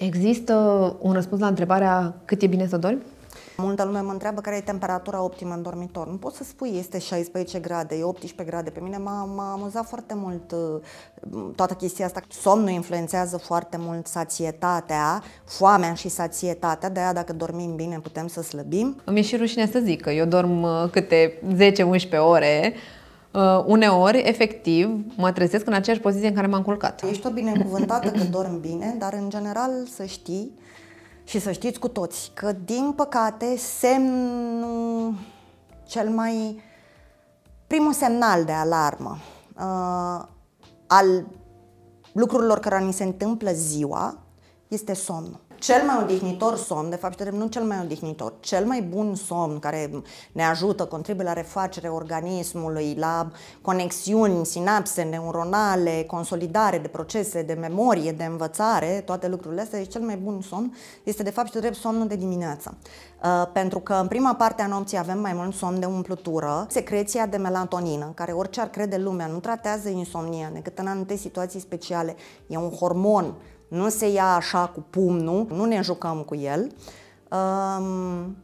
Există un răspuns la întrebarea cât e bine să dormi? Multă lume mă întreabă care e temperatura optimă în dormitor. Nu pot să spui este 16 grade, e 18 grade. Pe mine m-a, m-a amuzat foarte mult uh, toată chestia asta. Somnul influențează foarte mult sațietatea, foamea și sațietatea. De aia dacă dormim bine putem să slăbim. Îmi e și rușine să zic că eu dorm uh, câte 10-11 ore uh, uneori, efectiv, mă trezesc în aceeași poziție în care m-am culcat. Ești o binecuvântată că dormi bine, dar în general să știi și să știți cu toți că, din păcate, semnul cel mai... primul semnal de alarmă uh, al lucrurilor care ni se întâmplă ziua este somnul cel mai odihnitor somn, de fapt nu cel mai odihnitor, cel mai bun somn care ne ajută, contribuie la refacerea organismului, la conexiuni, sinapse neuronale, consolidare de procese, de memorie, de învățare, toate lucrurile astea, deci cel mai bun somn este de fapt drept somnul de dimineață. Uh, pentru că în prima parte a nopții avem mai mult somn de umplutură, secreția de melatonină, care orice ar crede lumea nu tratează insomnia decât în anumite situații speciale, e un hormon nu se ia așa cu pumnul, nu ne jucăm cu el. Um,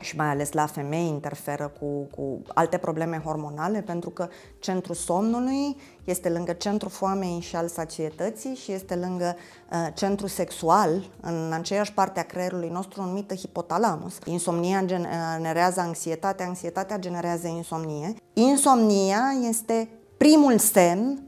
și mai ales la femei interferă cu, cu alte probleme hormonale, pentru că centrul somnului este lângă centrul foamei și al sacietății și este lângă uh, centrul sexual, în aceeași parte a creierului nostru numită hipotalamus. Insomnia uh, generează anxietate, anxietatea generează insomnie. Insomnia este primul semn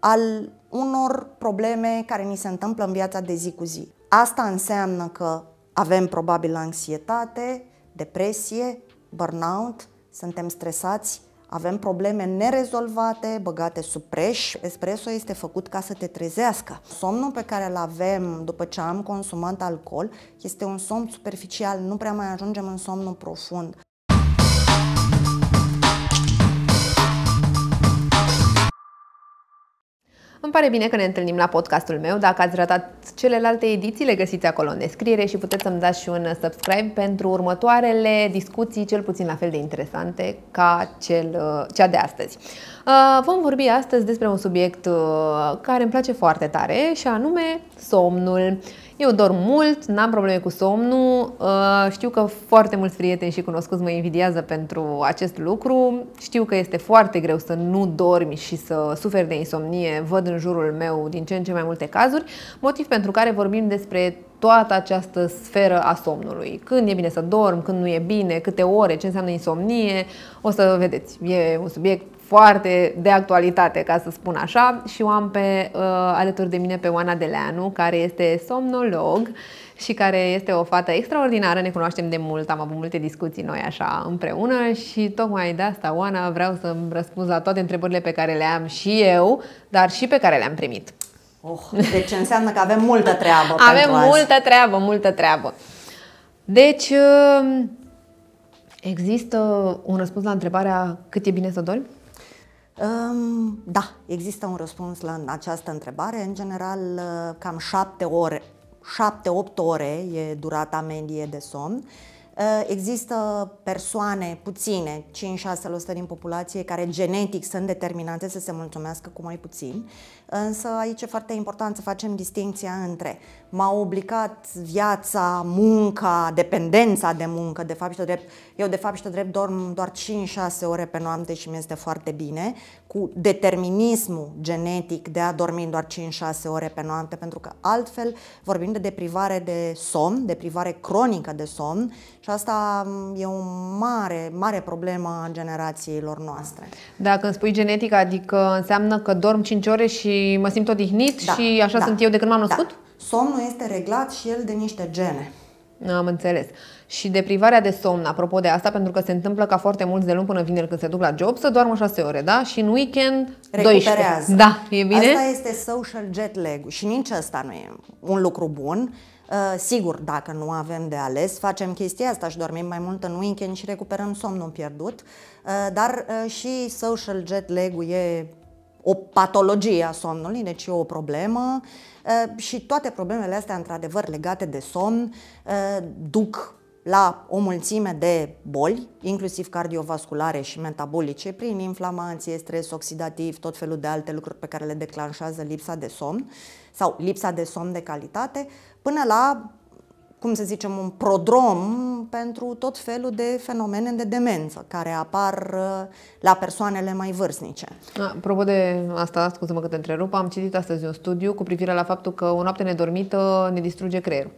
al unor probleme care ni se întâmplă în viața de zi cu zi. Asta înseamnă că avem probabil anxietate, depresie, burnout, suntem stresați, avem probleme nerezolvate, băgate sub preș. Espresso este făcut ca să te trezească. Somnul pe care îl avem după ce am consumat alcool este un somn superficial, nu prea mai ajungem în somnul profund. Îmi pare bine că ne întâlnim la podcastul meu. Dacă ați ratat celelalte ediții, le găsiți acolo în descriere și puteți să-mi dați și un subscribe pentru următoarele discuții cel puțin la fel de interesante ca cel, cea de astăzi. Uh, vom vorbi astăzi despre un subiect uh, care îmi place foarte tare și anume somnul. Eu dorm mult, n-am probleme cu somnul, uh, știu că foarte mulți prieteni și cunoscuți mă invidiază pentru acest lucru, știu că este foarte greu să nu dormi și să suferi de insomnie, văd în jurul meu din ce în ce mai multe cazuri, motiv pentru care vorbim despre toată această sferă a somnului. Când e bine să dorm, când nu e bine, câte ore, ce înseamnă insomnie, o să vedeți. E un subiect foarte de actualitate, ca să spun așa, și o am pe, uh, alături de mine pe Oana Deleanu, care este somnolog și care este o fată extraordinară, ne cunoaștem de mult, am avut multe discuții noi așa împreună și tocmai de asta, Oana, vreau să răspund la toate întrebările pe care le am și eu, dar și pe care le-am primit. Oh, deci înseamnă că avem multă treabă Avem azi. multă treabă, multă treabă. Deci, uh, Există un răspuns la întrebarea cât e bine să dormi? Da, există un răspuns la această întrebare. În general, cam 7 ore, 7-8 ore e durata medie de somn. Uh, există persoane puține, 5-6% din populație, care genetic sunt determinate să se mulțumească cu mai puțin, însă aici e foarte important să facem distinția între m-a obligat viața, munca, dependența de muncă, de fapt și de drept, eu de fapt și de drept dorm doar 5-6 ore pe noapte și mi este foarte bine, cu determinismul genetic de a dormi doar 5-6 ore pe noapte, pentru că altfel vorbim de deprivare de somn, deprivare cronică de somn și asta mm, e o mare, mare problemă a generațiilor noastre. Dacă îmi spui genetic, adică înseamnă că dorm 5 ore și mă simt odihnit da, și așa da, sunt eu de când m-am da. născut? Da. Somnul este reglat și el de niște gene. Am înțeles și deprivarea de somn, apropo de asta, pentru că se întâmplă ca foarte mulți de luni până vineri când se duc la job să doarmă 6 ore, da? Și în weekend Recuperează. 12. Da, e bine? Asta este social jet lag și nici asta nu e un lucru bun. Uh, sigur, dacă nu avem de ales, facem chestia asta și dormim mai mult în weekend și recuperăm somnul pierdut, uh, dar uh, și social jet lag e o patologie a somnului, deci e o problemă uh, și toate problemele astea, într-adevăr, legate de somn, uh, duc la o mulțime de boli, inclusiv cardiovasculare și metabolice, prin inflamație, stres oxidativ, tot felul de alte lucruri pe care le declanșează lipsa de somn sau lipsa de somn de calitate, până la, cum să zicem, un prodrom pentru tot felul de fenomene de demență care apar uh, la persoanele mai vârstnice. Apropo de asta, scuze-mă că te întrerup, am citit astăzi un studiu cu privire la faptul că o noapte nedormită ne distruge creierul.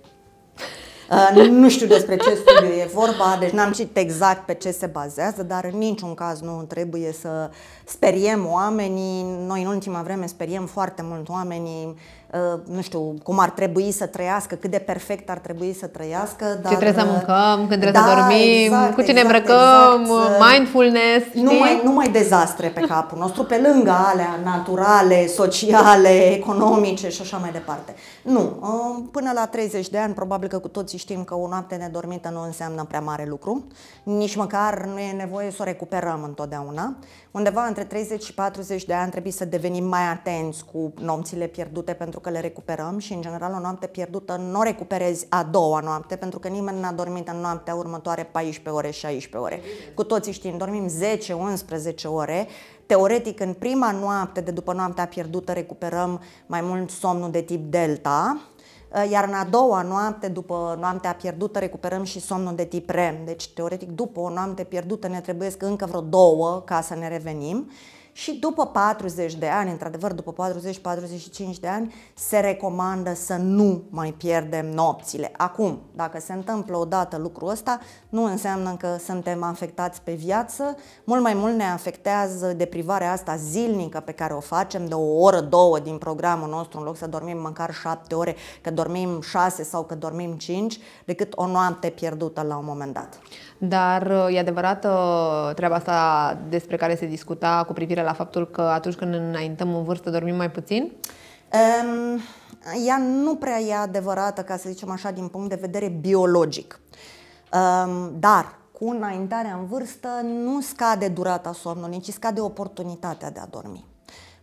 Uh, nu știu despre ce studiu e vorba, deci n-am citit exact pe ce se bazează, dar în niciun caz nu trebuie să speriem oamenii. Noi în ultima vreme speriem foarte mult oamenii Uh, nu știu, cum ar trebui să trăiască, cât de perfect ar trebui să trăiască. Dar... Ce trebuie să uh, mâncăm, când trebuie da, să dormim, exact, cu cine exact, îmbrăcăm, exact. Uh, mindfulness. Știi? nu mai dezastre pe capul nostru, pe lângă alea naturale, sociale, economice și așa mai departe. Nu, până la 30 de ani, probabil că cu toții știm că o noapte nedormită nu înseamnă prea mare lucru, nici măcar nu e nevoie să o recuperăm întotdeauna. Undeva între 30 și 40 de ani trebuie să devenim mai atenți cu nomțile pierdute pentru pentru că le recuperăm și în general o noapte pierdută nu o recuperezi a doua noapte pentru că nimeni n-a dormit în noaptea următoare 14 ore, 16 ore. Cu toții știm, dormim 10-11 ore, teoretic în prima noapte de după noaptea pierdută recuperăm mai mult somnul de tip delta, ă, iar în a doua noapte, după noaptea pierdută, recuperăm și somnul de tip REM. Deci, teoretic, după o noapte pierdută ne trebuie încă vreo două ca să ne revenim și după 40 de ani, într-adevăr după 40-45 de ani, se recomandă să nu mai pierdem nopțile. Acum, dacă se întâmplă odată lucrul ăsta, nu înseamnă că suntem afectați pe viață, mult mai mult ne afectează deprivarea asta zilnică pe care o facem de o oră, două din programul nostru, în loc să dormim măcar șapte ore, că dormim șase sau că dormim cinci, decât o noapte pierdută la un moment dat. Dar uh, e adevărată uh, treaba asta despre care se discuta cu privire la faptul că atunci când înaintăm în vârstă dormim mai puțin? Um, ea nu prea e adevărată, ca să zicem așa, din punct de vedere biologic. Um, dar cu înaintarea în vârstă nu scade durata somnului, ci scade oportunitatea de a dormi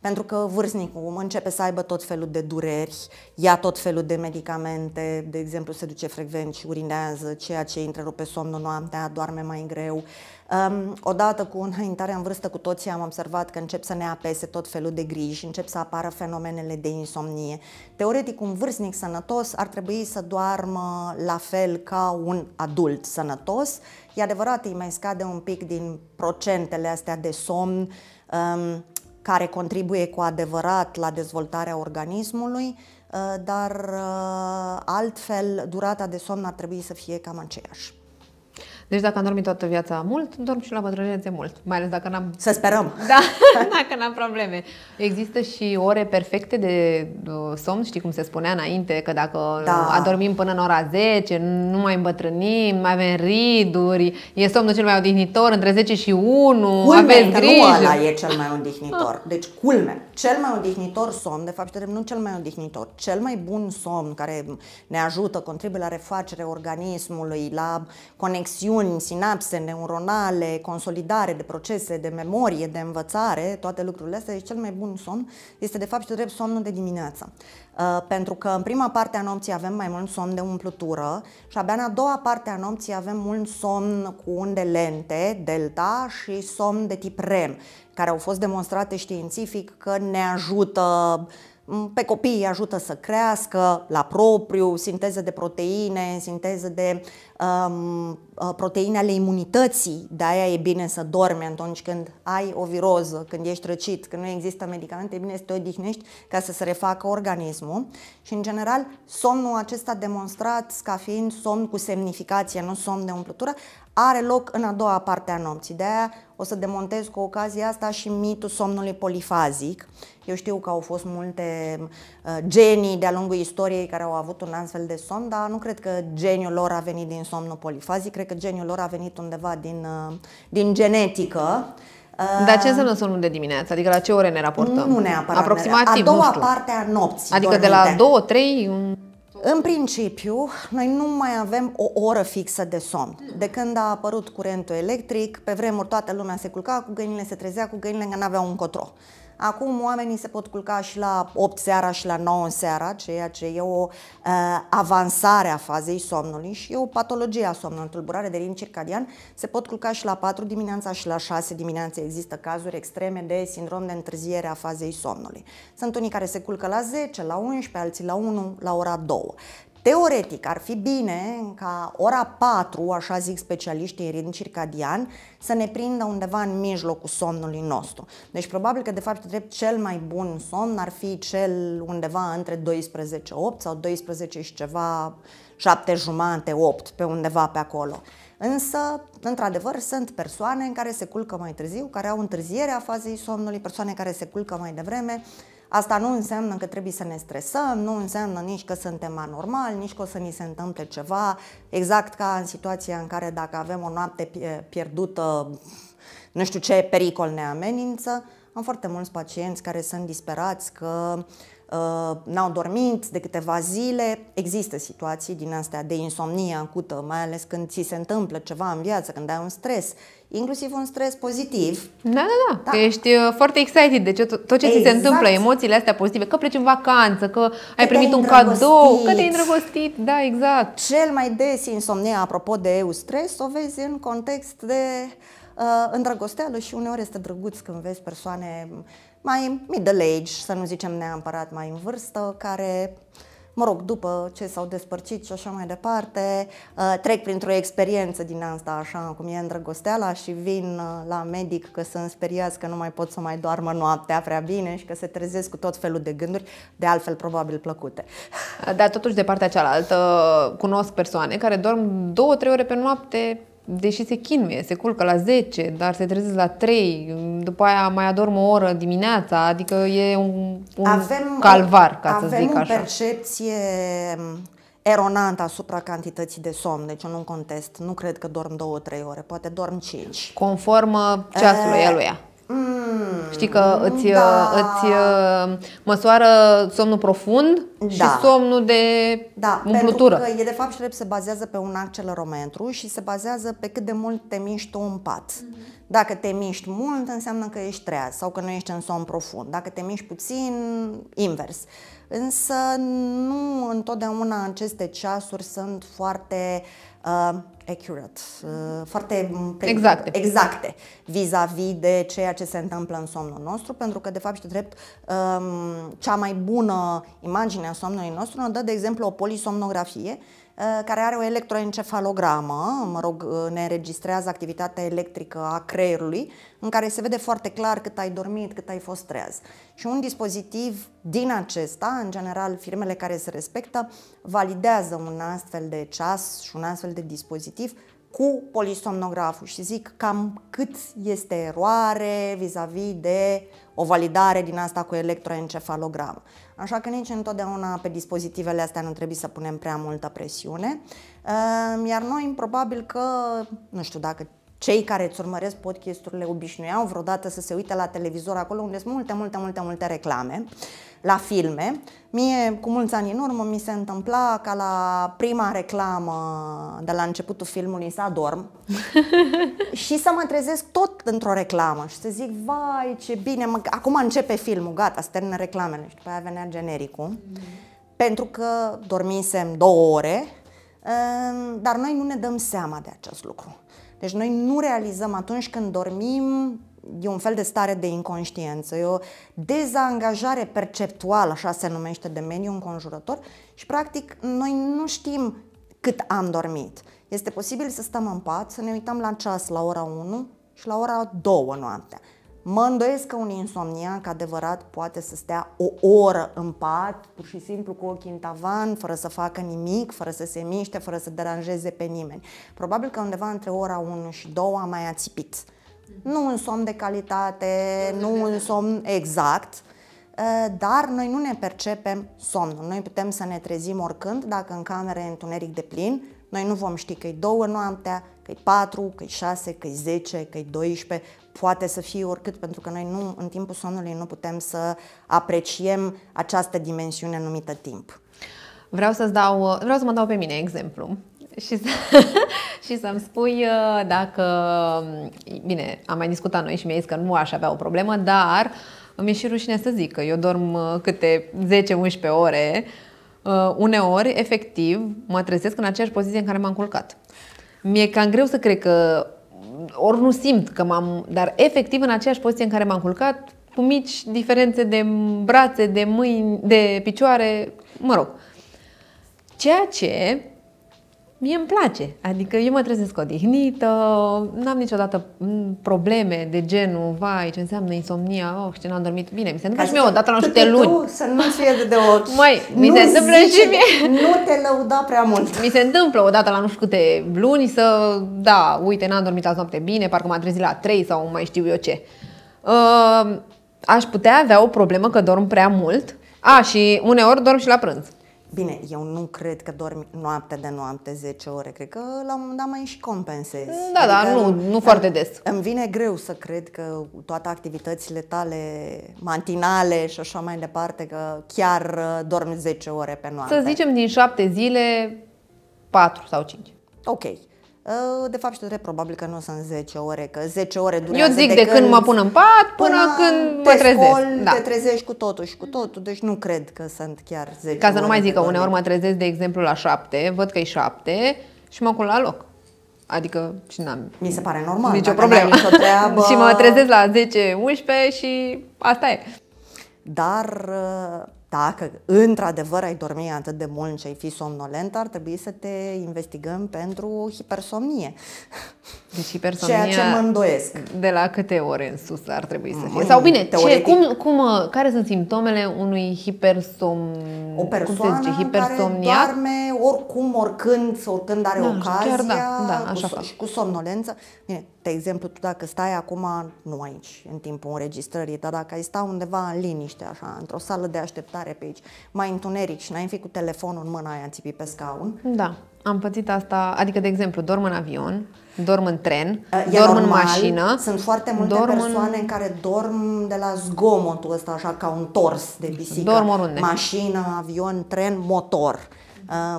pentru că vârstnicul începe să aibă tot felul de dureri, ia tot felul de medicamente, de exemplu se duce frecvent și urinează, ceea ce întrerupe somnul noaptea, doarme mai greu. Um, odată cu înaintarea în vârstă cu toții am observat că încep să ne apese tot felul de griji, încep să apară fenomenele de insomnie. Teoretic, un vârstnic sănătos ar trebui să doarmă la fel ca un adult sănătos. E adevărat, îi mai scade un pic din procentele astea de somn, um, care contribuie cu adevărat la dezvoltarea organismului, uh, dar uh, altfel durata de somn ar trebui să fie cam aceeași. Deci dacă am dormit toată viața mult, dorm și la bătrânețe mult, mai ales dacă n-am... Să sperăm! Da, dacă n-am probleme. Există și ore perfecte de uh, somn, știi cum se spunea înainte, că dacă da. adormim până în ora 10, nu mai îmbătrânim, mai avem riduri, e somnul cel mai odihnitor, între 10 și 1, culme, că grijă. nu ăla e cel mai odihnitor. Ah. Deci culme, cel mai odihnitor somn, de fapt nu cel mai odihnitor, cel mai bun somn care ne ajută, contribuie la refacere organismului, la conexiune conexiuni, sinapse neuronale, consolidare de procese, de memorie, de învățare, toate lucrurile astea, deci cel mai bun somn este de fapt și drept somnul de dimineață. Uh, pentru că în prima parte a nopții avem mai mult somn de umplutură și abia în a doua parte a nopții avem mult somn cu unde lente, delta și somn de tip REM, care au fost demonstrate științific că ne ajută pe copii ajută să crească la propriu, sinteză de proteine, sinteză de um, uh, proteine ale imunității, de-aia e bine să dormi atunci când ai o viroză, când ești răcit, când nu există medicamente, e bine să te odihnești ca să se refacă organismul. Și, în general, somnul acesta demonstrat ca fiind somn cu semnificație, nu somn de umplutură, are loc în a doua parte a nopții. De-aia o să demontez cu ocazia asta și mitul somnului polifazic. Eu știu că au fost multe uh, genii de-a lungul istoriei care au avut un astfel de somn, dar nu cred că geniul lor a venit din somnul polifazic, cred că geniul lor a venit undeva din, uh, din genetică. Uh, Dar ce înseamnă somnul de dimineață? Adică la ce ore ne raportăm? Nu neapărat. Aproximativ, A doua parte a nopții. Adică dormite. de la 2-3... În principiu, noi nu mai avem o oră fixă de somn. De când a apărut curentul electric, pe vremuri toată lumea se culca cu găinile, se trezea cu găinile, că n-avea un cotro. Acum oamenii se pot culca și la 8 seara și la 9 seara, ceea ce e o uh, avansare a fazei somnului și e o patologie a somnului, tulburare de ritm circadian. Se pot culca și la 4 dimineața și la 6 dimineața. Există cazuri extreme de sindrom de întârziere a fazei somnului. Sunt unii care se culcă la 10, la 11, alții la 1, la ora 2. Teoretic, ar fi bine ca ora 4, așa zic specialiștii în ritm circadian, să ne prindă undeva în mijlocul somnului nostru. Deci probabil că de fapt drept cel mai bun somn ar fi cel undeva între 12-8 sau 12 și ceva, 7 jumate, 8, pe undeva pe acolo. Însă, într-adevăr, sunt persoane în care se culcă mai târziu, care au întârziere a fazei somnului, persoane care se culcă mai devreme, Asta nu înseamnă că trebuie să ne stresăm, nu înseamnă nici că suntem anormali, nici că o să ni se întâmple ceva, exact ca în situația în care dacă avem o noapte pierdută, nu știu ce pericol ne amenință, am foarte mulți pacienți care sunt disperați că uh, Uh, n-au dormit de câteva zile. Există situații din astea de insomnie acută, mai ales când ți se întâmplă ceva în viață, când ai un stres, inclusiv un stres pozitiv. Da, da, da. da. Că ești uh, foarte excited de ce, tot ce exact. ți se exact. întâmplă, emoțiile astea pozitive, că pleci în vacanță, că, că ai primit un cadou, că te-ai îndrăgostit, da, exact. Cel mai des insomnia, apropo de eu stres, o vezi în context de uh, îndrăgosteală și uneori este drăguț când vezi persoane mai middle age, să nu zicem neapărat mai în vârstă, care mă rog, după ce s-au despărțit și așa mai departe, uh, trec printr-o experiență din asta, așa cum e îndrăgosteala și vin uh, la medic că sunt speriați că nu mai pot să mai doarmă noaptea prea bine și că se trezesc cu tot felul de gânduri, de altfel probabil plăcute. Dar totuși de partea cealaltă cunosc persoane care dorm două, trei ore pe noapte deși se chinuie, se culcă la 10, dar se trezesc la 3, după aia mai adorm o oră dimineața, adică e un, un avem, calvar, ca să zic așa. Avem o percepție eronantă asupra cantității de somn, deci eu nu contest, nu cred că dorm 2-3 ore, poate dorm 5. Conform uh, ceasului e, eluia. Mm, Știi că îți, da. îți uh, măsoară somnul profund da. și somnul de da, umplutură. Pentru că e de fapt șlept se bazează pe un accelerometru și se bazează pe cât de mult te miști tu în pat. Mm-hmm. Dacă te miști mult, înseamnă că ești treaz sau că nu ești în somn profund. Dacă te miști puțin, invers. Însă nu întotdeauna aceste ceasuri sunt foarte uh, uh, accurate, uh, foarte mm, exacte. exacte vis-a-vis -vis de ceea ce se întâmplă în somnul nostru, pentru că, de fapt, și drept, um, cea mai bună imagine a somnului nostru ne dă, de exemplu, o polisomnografie, Uh, care are o electroencefalogramă, mă rog, uh, ne înregistrează activitatea electrică a creierului, în care se vede foarte clar cât ai dormit, cât ai fost treaz. Și un dispozitiv din acesta, în general firmele care se respectă, validează un astfel de ceas și un astfel de dispozitiv cu polisomnograful și zic cam cât este eroare vis-a-vis -vis de o validare din asta cu electroencefalogram. Așa că nici întotdeauna pe dispozitivele astea nu trebuie să punem prea multă presiune, ehm, iar noi probabil că, nu știu dacă cei care îți urmăresc podcasturile obișnuiau vreodată să se uite la televizor acolo unde sunt multe, multe, multe, multe reclame, la filme. Mie, cu mulți ani în urmă, mi se întâmpla ca la prima reclamă de la începutul filmului să adorm și să mă trezesc tot într-o reclamă și să zic, vai, ce bine, mă... acum începe filmul, gata, se termină reclamele și după aia venea genericul. Mm. Pentru că dormisem două ore, ehm, dar noi nu ne dăm seama de acest lucru. Deci noi nu realizăm atunci când dormim, e un fel de stare de inconștiență, e o dezangajare perceptuală, așa se numește, de mediu înconjurător și practic noi nu știm cât am dormit. Este posibil să stăm în pat, să ne uităm la ceas la ora 1 și la ora 2 noaptea. Mă îndoiesc că un insomniac adevărat poate să stea o oră în pat, pur și simplu cu ochii în tavan, fără să facă nimic, fără să se miște, fără să deranjeze pe nimeni. Probabil că undeva între ora 1 și 2 a mai ațipit. Nu un somn de calitate, nu un somn exact, ă, dar noi nu ne percepem somnul. Noi putem să ne trezim oricând, dacă în cameră e întuneric de plin, noi nu vom ști că e două noaptea, că e 4, că e 6, că e 10, că e 12, poate să fie oricât, pentru că noi nu, în timpul somnului nu putem să apreciem această dimensiune numită timp. Vreau să-ți dau, vreau să mă dau pe mine exemplu și, să, și să-mi spui uh, dacă, mm, bine, am mai discutat noi și mi-ai zis că nu aș avea o problemă, dar mi-e și rușine să zic că eu dorm uh, câte 10-11 ore, uh, uneori, efectiv, mă trezesc în aceeași poziție în care m-am culcat. Mi-e cam greu să cred că ori nu simt că m-am, dar efectiv în aceeași poziție în care m-am culcat, cu mici diferențe de brațe, de mâini, de picioare, mă rog. Ceea ce mie îmi place. Adică eu mă trezesc odihnită, n-am niciodată probleme de genul, vai, ce înseamnă insomnia, oh, ce n-am dormit bine. Mi se întâmplă și mie odată la de luni. Tu să nu fie de ochi. Mai, mi nu se întâmplă și mie. Nu te lăuda prea mult. Mi se întâmplă odată la nu știu câte luni să, da, uite, n-am dormit azi noapte bine, parcă m-am trezit la 3 sau mai știu eu ce. Uh, aș putea avea o problemă că dorm prea mult. A, și uneori dorm și la prânz. Bine, eu nu cred că dormi noapte de noapte 10 ore, cred că la un moment dat mai și compensezi. Da, da adică da, nu, nu foarte des. Îmi vine greu să cred că toate activitățile tale matinale și așa mai departe, că chiar uh, dormi 10 ore pe noapte. Să zicem din 7 zile, 4 sau 5. Ok. Uh, de fapt știu probabil că nu sunt 10 ore, că 10 ore durează Eu zic de, de când, când mă pun în pat până, până când te mă trezesc. Scol, da. Te trezești cu totul și cu totul, deci nu cred că sunt chiar 10 Ca să ore nu mai zic că uneori mă trezesc, de exemplu, la 7, văd că e 7 și mă cul la loc. Adică și n-am Mi se pare normal. Nici o problemă. treabă... și mă trezesc la 10-11 și asta e. Dar uh, dacă într-adevăr ai dormi atât de mult și ai fi somnolent, ar trebui să te investigăm pentru hipersomnie. Deci hipersomnia Ceea ce mă îndoiesc. De la câte ore în sus ar trebui să fie? Sau bine, ce, cum, cum, uh, care sunt simptomele unui hipersom... O persoană cum se zice, hipersomnia? care doarme oricum, oricând, oricând are da, ocazia, chiar da, da, așa cu, fac. și cu somnolență. Bine, de exemplu, tu dacă stai acum, nu aici, în timpul înregistrării, dar dacă ai sta undeva în liniște, așa, într-o sală de așteptare pe aici, mai întuneric și n-ai fi cu telefonul în mână, ai înțipi pe scaun. Da, am pățit asta, adică, de exemplu, dorm în avion, dorm în tren, e dorm normal, în mașină. Sunt foarte multe dorm persoane în... care dorm de la zgomotul ăsta, așa, ca un tors de bisică. Dorm oriunde. Mașină, avion, tren, motor.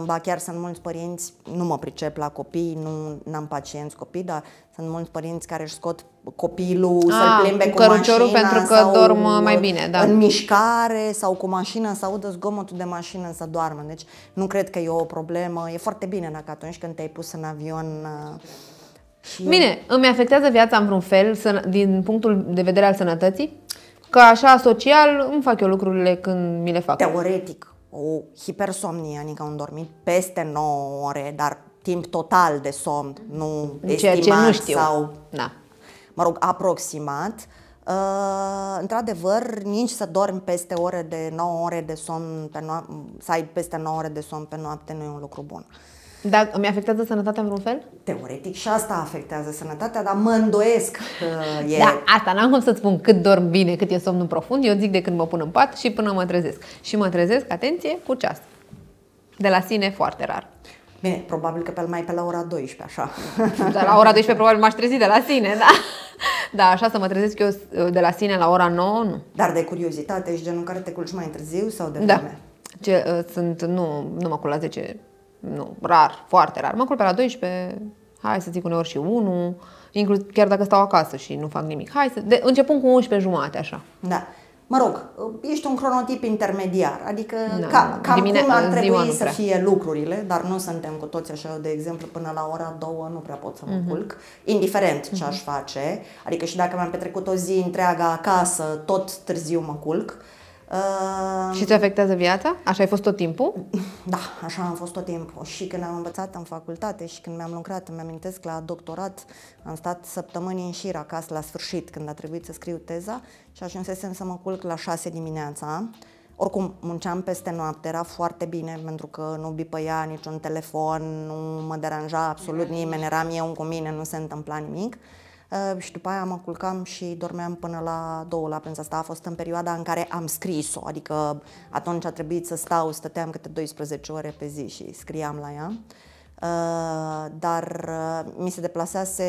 Ba chiar sunt mulți părinți, nu mă pricep la copii, nu am pacienți copii, dar sunt mulți părinți care își scot copilul A, ah, să-l plimbe cu, cu mașina pentru că dorm mai bine, da. în mișcare sau cu mașina, să audă zgomotul de mașină să doarmă. Deci nu cred că e o problemă. E foarte bine dacă atunci când te-ai pus în avion uh, și... Bine, îmi afectează viața în vreun fel din punctul de vedere al sănătății? Că așa, social, îmi fac eu lucrurile când mi le fac. Teoretic, o hipersomnie, adică un dormit peste 9 ore, dar timp total de somn, nu Ceea estimat ce nu știu. sau, da. mă rog, aproximat. Uh, într-adevăr, nici să dormi peste ore de 9 ore de somn pe noapte, să ai peste 9 ore de somn pe noapte nu e un lucru bun. Uh, dar îmi afectează sănătatea în vreun fel? Teoretic și asta afectează sănătatea, dar mă îndoiesc că e... Da, asta n-am cum să spun cât dorm bine, cât e somnul profund. Eu zic de când mă pun în pat și până mă trezesc. Și mă trezesc, atenție, cu ceas. De la sine foarte rar. Bine, probabil că pe mai pe la ora 12, așa. Dar la ora 12 probabil m-aș trezi de la sine, da. Da, așa să mă trezesc eu uh, de la sine la ora 9, nu. Dar de curiozitate, ești genul care te culci mai târziu sau de da. vreme? Da. Ce, uh, sunt, nu, nu mă cul la 10 nu, rar, foarte rar. Mă culc pe la 12, hai să zic uneori și 1, inclus, chiar dacă stau acasă și nu fac nimic. Hai să, de, începând cu 11 jumate, așa. Da. Mă rog, ești un cronotip intermediar, adică da, ca, cam dimine- cum ar trebui să fie lucrurile, dar nu suntem cu toți așa, de exemplu, până la ora două nu prea pot să mă mm-hmm. indiferent ce mm-hmm. aș face, adică și dacă mi-am petrecut o zi întreagă acasă, tot târziu mă culc. Uh, Ehm, și te afectează viața? Așa ai fost tot timpul? Da, așa am fost tot timpul. Și când am învățat în facultate și când mi-am lucrat, îmi amintesc la doctorat, am stat săptămâni în șir acasă la sfârșit, când a trebuit să scriu teza și ajunsesem să mă culc la 6 dimineața. Oricum, munceam peste noapte, era foarte bine pentru că nu bipăia niciun telefon, nu mă deranja absolut nimeni, eram eu cu mine, nu se întâmpla nimic. Uh, Uh, și după aia mă culcam și dormeam până la două la prânz. Asta a fost în perioada în care am scris-o, adică atunci a trebuit să stau, stăteam câte 12 ore pe zi și scriam la ea. Uh, dar uh, mi se deplasease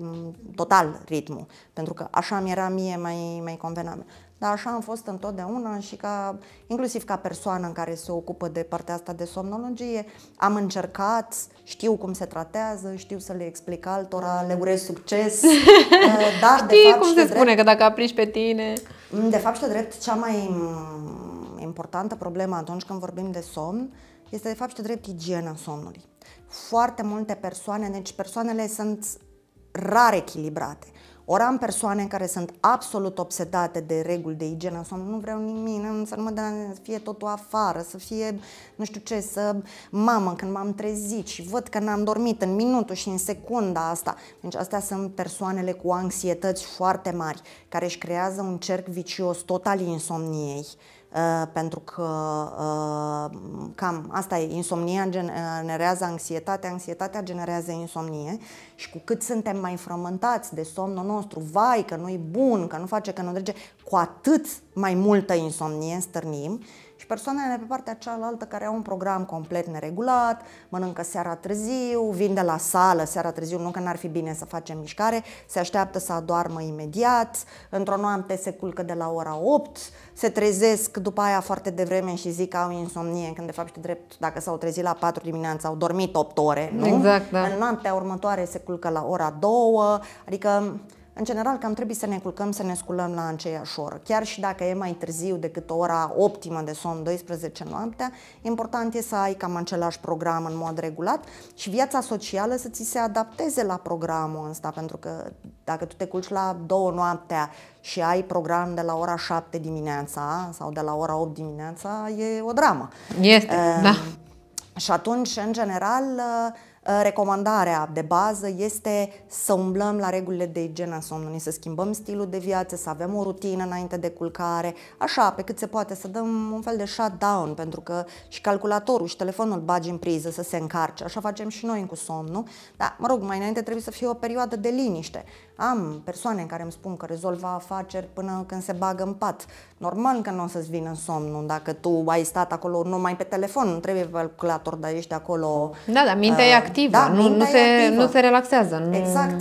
mm, total ritmul, pentru că așa mi era mie mai, mai convenabil. Dar așa am fost întotdeauna și ca, inclusiv ca persoană în care se ocupă de partea asta de somnologie, am încercat, știu cum se tratează, știu să le explic altora, le urez succes. Uh, dar, Știi de fapt, cum se drept, spune, că dacă aprici pe tine... Mm, de fapt, și drept, cea mai mm, importantă problemă atunci când vorbim de somn este, de fapt, și drept, igiena somnului. Foarte multe persoane, deci persoanele sunt rar echilibrate. Ori am persoane care sunt absolut obsedate de reguli de igienă, sau nu vreau nimic, să nu mă dea, să fie totul afară, să fie, nu știu ce, să mamă când m-am trezit și văd că n-am dormit în minutul și în secunda asta. Deci astea sunt persoanele cu anxietăți foarte mari, care își creează un cerc vicios total insomniei. Uh, pentru că uh, cam asta e, insomnia uh, generează anxietate, anxietatea generează insomnie și cu cât suntem mai frământați de somnul nostru, vai că nu-i bun, că nu face, că nu drege, cu atât mai multă insomnie stârnim și deci persoanele pe partea cealaltă care au un program complet neregulat, mănâncă seara târziu, vin de la sală seara târziu, nu că n-ar fi bine să facem mișcare, se așteaptă să adoarmă imediat, într-o noapte se culcă de la ora 8, se trezesc după aia foarte devreme și zic că au insomnie, când de fapt și drept, dacă s-au trezit la 4 dimineața, au dormit 8 ore, nu? Exact, da. În noaptea următoare se culcă la ora 2, adică în general cam trebuie să ne culcăm, să ne sculăm la aceeași oră. Chiar și dacă e mai târziu decât ora optimă de somn, 12 noaptea, important e să ai cam același program în mod regulat și viața socială să ți se adapteze la programul ăsta, pentru că dacă tu te culci la două noaptea și ai program de la ora 7 dimineața sau de la ora 8 dimineața, e o dramă. Este, uh, da. Și atunci, în general, uh, Ă, recomandarea de bază este să umblăm la regulile de igienă în somnului, să schimbăm stilul de viață, să avem o rutină înainte de culcare, așa, pe cât se poate, să dăm un fel de shutdown, pentru că și calculatorul și telefonul bagi în priză să se încarce, așa facem și noi cu somnul, dar, mă rog, mai înainte trebuie să fie o perioadă de liniște. Am persoane care îmi spun că rezolvă afaceri până când se bagă în pat. Normal că nu o să-ți vină în somn dacă tu ai stat acolo numai pe telefon, nu trebuie pe calculator, dar ești acolo. Da, dar mintea uh, e activă, da, nu, nu, se, activă. nu se relaxează. Nu... Exact.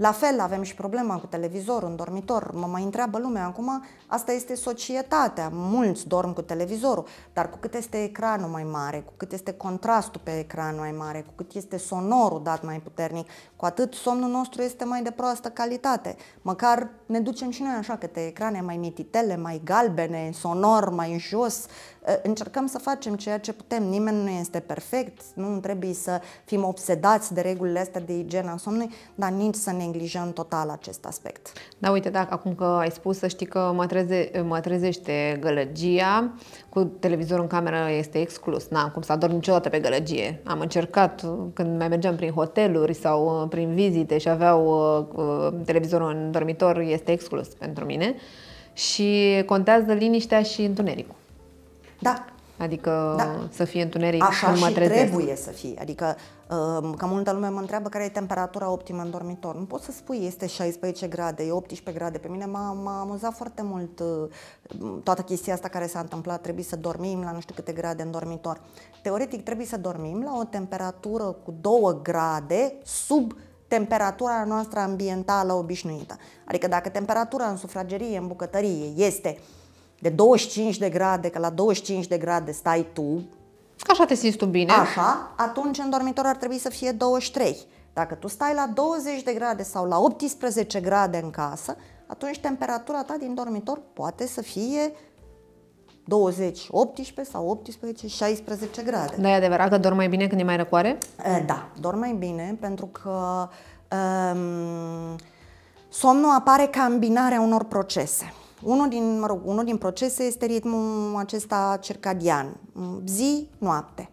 La fel avem și problema cu televizorul în dormitor. Mă mai întreabă lumea acum, asta este societatea, mulți dorm cu televizorul, dar cu cât este ecranul mai mare, cu cât este contrastul pe ecran mai mare, cu cât este sonorul dat mai puternic, cu atât somnul nostru este mai de proastă calitate. Măcar ne ducem și noi așa câte ecrane mai mititele, mai galbene, sonor, mai jos, Ă, încercăm să facem ceea ce putem. Nimeni nu este perfect, nu trebuie să fim obsedați de regulile astea de igiena somnului, dar nici să neglijăm total acest aspect. Da, uite, dacă acum că ai spus, să știi că mă, treze, mă trezește gălăgia, cu televizorul în cameră este exclus. Nu am cum să adorm niciodată pe gălăgie. Am încercat uh, când mai mergeam prin hoteluri sau uh, prin vizite și aveau uh, televizorul în dormitor, este exclus pentru mine. Și contează liniștea și întunericul. Da. Adică da. să fie întuneric Așa și mă trezesc. trebuie să fie. Adică um, ca multă lume mă întreabă care e temperatura optimă în dormitor. Nu pot să spui, este 16 grade, e 18 grade. Pe mine m-a, m-a amuzat foarte mult uh, toată chestia asta care s-a întâmplat. Trebuie să dormim la nu știu câte grade în dormitor. Teoretic trebuie să dormim la o temperatură cu 2 grade sub temperatura noastră ambientală obișnuită. Adică dacă temperatura în sufragerie, în bucătărie este de 25 de grade, că la 25 de grade stai tu. Că așa te simți tu bine. Așa, atunci în dormitor ar trebui să fie 23. Dacă tu stai la 20 de grade sau la 18 grade în casă, atunci temperatura ta din dormitor poate să fie 20, 18 sau 18, 16 grade. Da, e adevărat că dorm mai bine când e mai răcoare? Da, dorm mai bine pentru că um, somnul apare ca îmbinarea unor procese. Unul din, mă rog, unul din procese este ritmul acesta circadian, zi, noapte.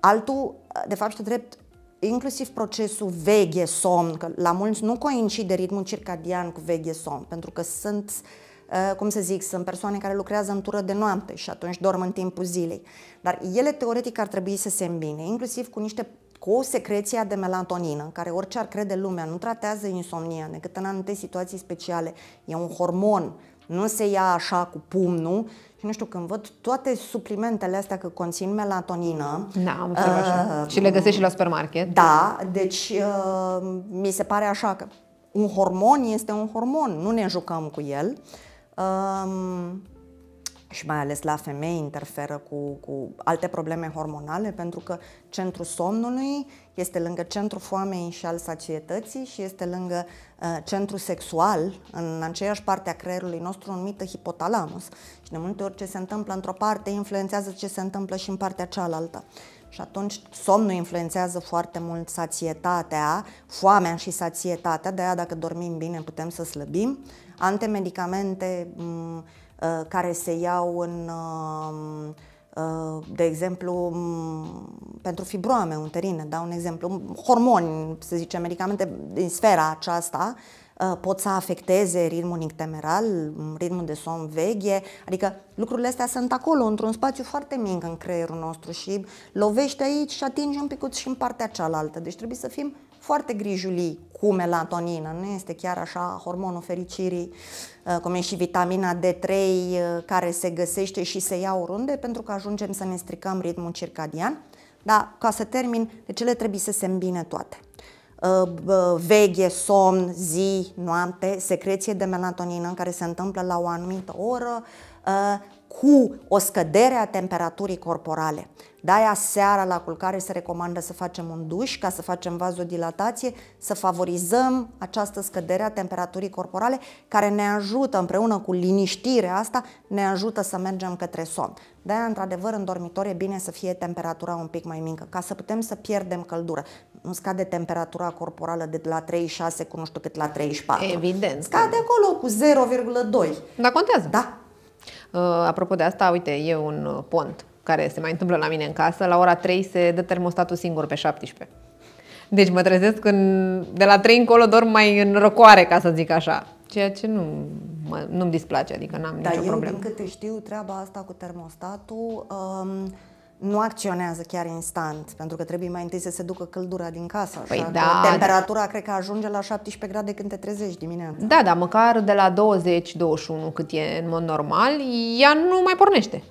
Altul, de fapt și drept, inclusiv procesul veghe-somn, că la mulți nu coincide ritmul circadian cu veghe-somn, pentru că sunt uh, cum să zic, sunt persoane care lucrează în tură de noapte și atunci dorm în timpul zilei. Dar ele teoretic ar trebui să se îmbine, inclusiv cu niște cu o secreție de melatonină, care orice ar crede lumea, nu tratează insomnia, decât în anumite situații speciale. E un hormon nu se ia așa cu pumnul și nu știu, când văd toate suplimentele astea că conțin melatonină. Da, am uh, așa. Și le găsești și la supermarket. Da, deci uh, mi se pare așa că un hormon este un hormon, nu ne jucăm cu el. Uh, și mai ales la femei interferă cu, cu alte probleme hormonale, pentru că centrul somnului este lângă centrul foamei și al sacietății și este lângă uh, centrul sexual, în aceeași parte a creierului nostru numită hipotalamus. Și de multe ori ce se întâmplă într-o parte influențează ce se întâmplă și în partea cealaltă. Și atunci somnul influențează foarte mult sațietatea, foamea și sațietatea, de aia dacă dormim bine putem să slăbim. Antemedicamente, mm, Uh, care se iau în, um, uh, de exemplu, pentru fibroame uterine, dau un exemplu, hormoni, să zicem, medicamente din sfera aceasta, uh, pot să afecteze ritmul nictemeral, ritmul de somn veche, adică lucrurile astea sunt acolo, într-un spațiu foarte mic în creierul nostru și lovește aici și atinge un picuț și în partea cealaltă. Deci trebuie să fim foarte grijulii cu melatonină, nu este chiar așa hormonul fericirii, uh, cum e și vitamina D3 uh, care se găsește și se ia oriunde pentru că ajungem să ne stricăm ritmul circadian. Dar ca să termin, deci cele trebuie să se îmbine toate. Uh, veghe, somn, zi, noapte, secreție de melatonină care se întâmplă la o anumită oră, cu o scădere a temperaturii corporale. De-aia seara la culcare se recomandă să facem un duș ca să facem vazodilatație, să favorizăm această scădere a temperaturii corporale care ne ajută împreună cu liniștirea asta, ne ajută să mergem către somn. De-aia, într-adevăr, în dormitor e bine să fie temperatura un pic mai mică, ca să putem să pierdem căldură. Nu scade temperatura corporală de la 36 cu nu știu cât la 34. Evident. Scade acolo cu 0,2. Dar contează. Da, Uh, apropo de asta, uite, e un uh, pont care se mai întâmplă la mine în casă. La ora 3 se dă termostatul singur pe 17. Deci mă trezesc în, de la 3 încolo dorm mai în răcoare, ca să zic așa. Ceea ce nu mă, nu-mi displace, adică n-am Dar nicio problemă. Dar eu, din câte știu, treaba asta cu termostatul... Um, nu acționează chiar instant, pentru că trebuie mai întâi să se ducă căldura din casă. Păi așa da, că temperatura da. cred că ajunge la 17 grade când te trezești dimineața. Da, da, măcar de la 20-21 cât e în mod normal, ea nu mai pornește.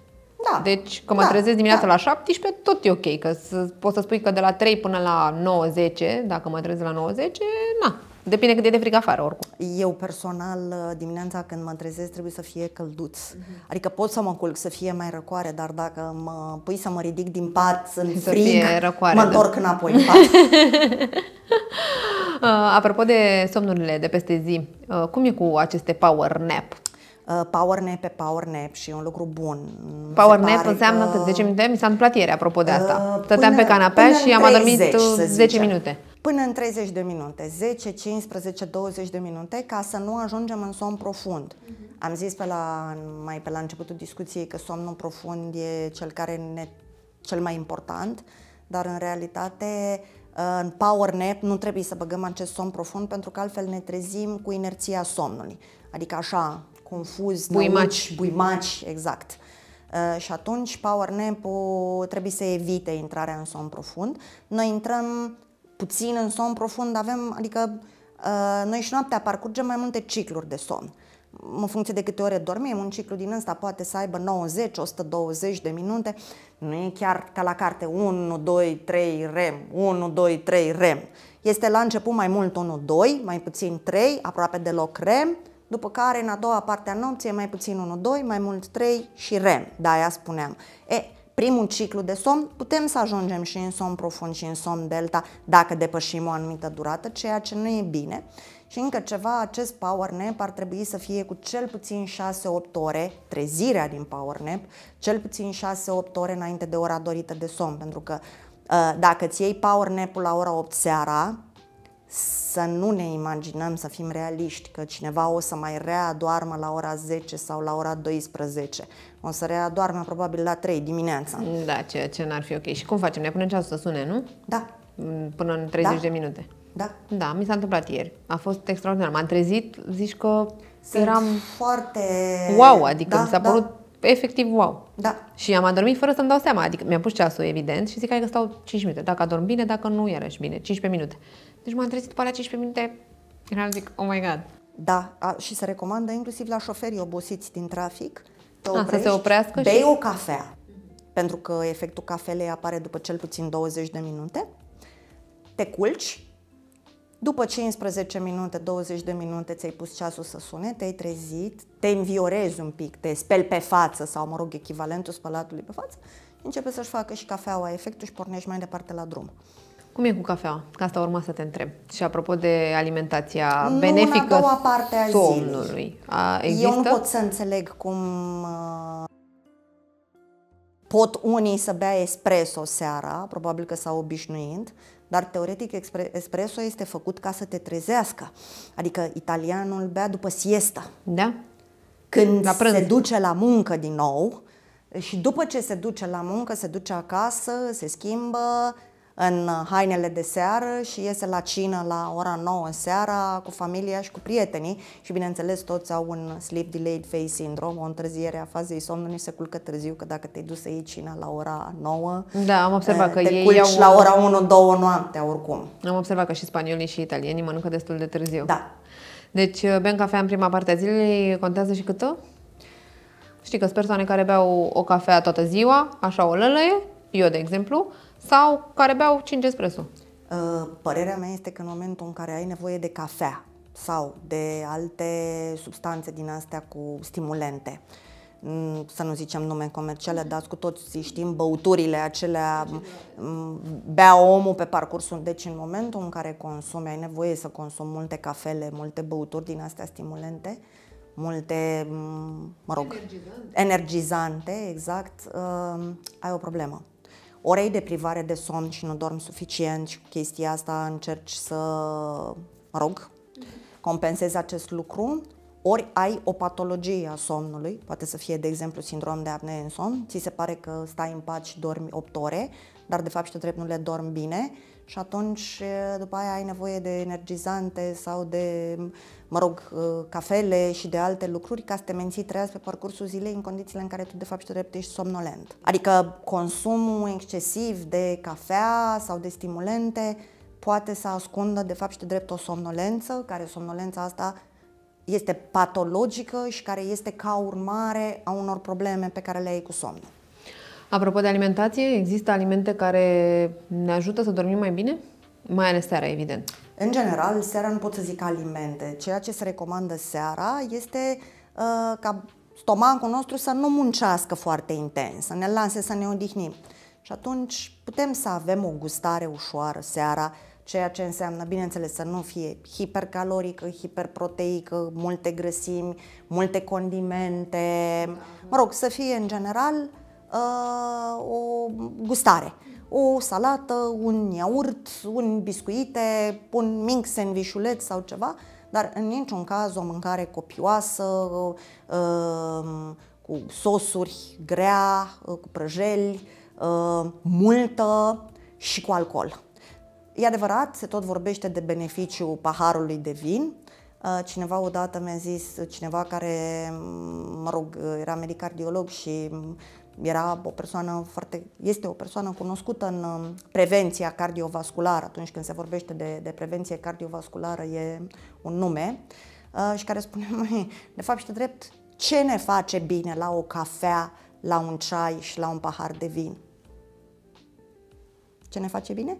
Da. Deci că mă da, trezesc dimineața da. la 17, tot e ok, că să, poți să spui că de la 3 până la 9-10, dacă mă trezesc la 9-10, na, Depinde cât e de frig afară, oricum. Eu personal, uh, dimineața când mă trezesc, trebuie să fie călduț. Mm-hmm. Adică pot să mă culc să fie mai răcoare, dar dacă mă pui să mă ridic din pat în să frig, fie răcoare, mă da. întorc da. înapoi în pat. Uh, apropo de somnurile de peste zi, uh, cum e cu aceste power nap? power nap pe power nap și e un lucru bun. Power nap înseamnă că 10 minute? Mi s-a întâmplat ieri, apropo de asta. Stăteam pe canapea și am adormit 10 minute până în 30 de minute, 10, 15, 20 de minute, ca să nu ajungem în somn profund. Uh-huh. Am zis pe la, mai pe la începutul discuției că somnul profund e cel care ne cel mai important, dar în realitate uh, în power nap nu trebuie să băgăm acest somn profund pentru că altfel ne trezim cu inerția somnului. Adică așa, confuz, buimaci, năuci, buimaci exact. Uh, și atunci power nap trebuie să evite intrarea în somn profund. Noi intrăm puțin în somn profund, avem, adică uh, noi și noaptea parcurgem mai multe cicluri de somn. În funcție de câte ore dormim, un ciclu din ăsta poate să aibă 90, 120 de minute. Nu e chiar ca la carte 1, 2, 3 REM, 1, 2, 3 REM. Este la început mai mult 1, 2, mai puțin 3, aproape deloc REM, după care în a doua parte a nopții e mai puțin 1, 2, mai mult 3 și REM, da, aia spuneam. E, primul ciclu de somn, putem să ajungem și în somn profund și în somn delta dacă depășim o anumită durată, ceea ce nu e bine. Și încă ceva, acest power nap ar trebui să fie cu cel puțin 6-8 ore, trezirea din power nap, cel puțin 6-8 ore înainte de ora dorită de somn, pentru că uh, dacă îți iei power nap la ora 8 seara, să nu ne imaginăm, să fim realiști că cineva o să mai readoarmă la ora 10 sau la ora 12. O să readoarmă probabil la 3 dimineața. Da, ceea ce n-ar fi ok. Și cum facem? Ne punem ceasul să sune, nu? Da. Mm, până în 30 da. de minute. Da. Da, mi s-a întâmplat ieri. A fost extraordinar. M-am trezit, zici că Sunt eram... foarte... Wow, adică da, mi s-a da. părut efectiv wow. Da. Și am adormit fără să-mi dau seama. Adică mi-am pus ceasul, evident, și zic că stau 5 minute. Dacă adorm bine, dacă nu, iarăși bine. 15 minute. Deci m-am trezit după la 15 minute, eram zic, oh my god. Da, a, și se recomandă inclusiv la șoferii obosiți din trafic, te oprești, a, să se oprească bei și... o cafea, pentru că efectul cafelei apare după cel puțin 20 de minute, te culci, după 15 minute, 20 de minute ți-ai pus ceasul să sune, te-ai trezit, te înviorezi un pic, te speli pe față sau, mă rog, echivalentul spălatului pe față, începe să-și facă și cafeaua efectul și pornești mai departe la drum. Cum e cu cafeaua? Că asta urma să te întreb. Și apropo de alimentația nu benefică a parte a somnului. A, există? Eu nu pot să înțeleg cum uh, pot unii să bea espresso seara, probabil că s-au obișnuit, dar teoretic espresso este făcut ca să te trezească. Adică italianul bea după siesta. Da. Când la se duce la muncă din nou și după ce se duce la muncă, se duce acasă, se schimbă, în hainele de seară și iese la cină la ora 9 seara cu familia și cu prietenii și bineînțeles toți au un sleep delayed face syndrome, o întârziere a fazei somnului, se culcă târziu, că dacă te-ai dus să iei cina la ora 9, da, am observat eh, că te ei culci au... la ora 1-2 noaptea oricum. Am observat că și spaniolii și italienii mănâncă destul de târziu. Da. Deci eh, bem cafea în prima parte a zilei, contează și câtă? Știi că sunt persoane care beau o cafea toată ziua, așa o lălăie, eu de exemplu, sau care beau 5 espresso? Uh, părerea mea este că în momentul în care ai nevoie de cafea sau de alte substanțe din astea cu stimulente, mm, să nu zicem nume comerciale, dar cu toți știm băuturile acelea, mm, bea omul pe parcursul. Deci în momentul în care consumi, ai nevoie să consumi multe cafele, multe băuturi din astea stimulente, multe, mm, mă rog, energizante, energizante exact, uh, ai o problemă orei de privare de somn și nu dormi suficient și cu chestia asta încerci să, mă rog, compensezi acest lucru ori ai o patologie a somnului, poate să fie, de exemplu, sindrom de apnee în somn, ți se pare că stai în pat și dormi 8 ore, dar de fapt și trebuie nu le dormi bine și atunci după aia ai nevoie de energizante sau de, mă rog, cafele și de alte lucruri ca să te menții treaz pe parcursul zilei în condițiile în care tu de fapt și trebuie ești somnolent. Adică consumul excesiv de cafea sau de stimulente poate să ascundă de fapt și drept o somnolență, care somnolența asta este patologică și care este ca urmare a unor probleme pe care le ai cu somnul. Apropo de alimentație, există alimente care ne ajută să dormim mai bine? Mai ales seara, evident. În general, seara nu pot să zic alimente. Ceea ce se recomandă seara este uh, ca stomacul nostru să nu muncească foarte intens, să ne lase să ne odihnim. Și atunci putem să avem o gustare ușoară seara, ceea ce înseamnă, bineînțeles, să nu fie hipercalorică, hiperproteică, multe grăsimi, multe condimente, mă rog, să fie în general uh, o gustare. O salată, un iaurt, un biscuite, un mic sandvișuleț sau ceva, dar în niciun caz o mâncare copioasă, uh, cu sosuri grea, uh, cu prăjeli, multă și cu alcool. E adevărat, se tot vorbește de beneficiul paharului de vin. Uh, cineva odată mi-a zis, cineva care, mă rog, uh, era medic cardiolog și era o persoană foarte, este o persoană cunoscută în um, prevenția cardiovasculară, atunci când se vorbește de, de prevenție cardiovasculară e un nume, uh, și care spune, măi, de fapt și de drept, ce ne face bine la o cafea, la un ceai și la un pahar de vin? Ce ne face bine?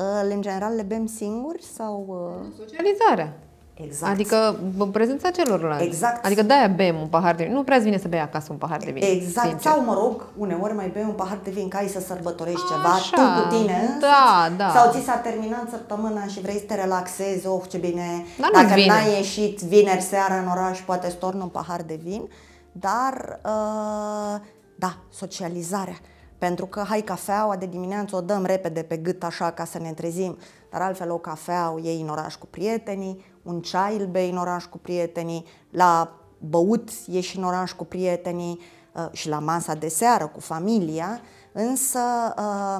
Uh, în general le bem singuri sau... Uh, socializarea. Exact. Adică prezența celorlalți. Exact. Adică de-aia bem un pahar de vin. Nu prea vine să bei acasă un pahar de vin. Exact. Sincer. Sau, mă rog, uneori mai bei un pahar de vin ca ai să sărbătorești Așa. ceva tu cu tine. Da, da. Sau ți s-a terminat săptămâna și vrei să te relaxezi, oh, ce bine. Da, Dacă vine. n-ai ieșit vineri seara în oraș, poate storn un pahar de vin. Dar, uh, da, socializarea. Pentru că, hai, cafeaua de dimineață o dăm repede pe gât așa ca să ne trezim, dar altfel o cafea o iei în oraș cu prietenii, un ceai îl bei în oraș cu prietenii, la băut ieși în oraș cu prietenii uh, și la masa de seară cu familia, însă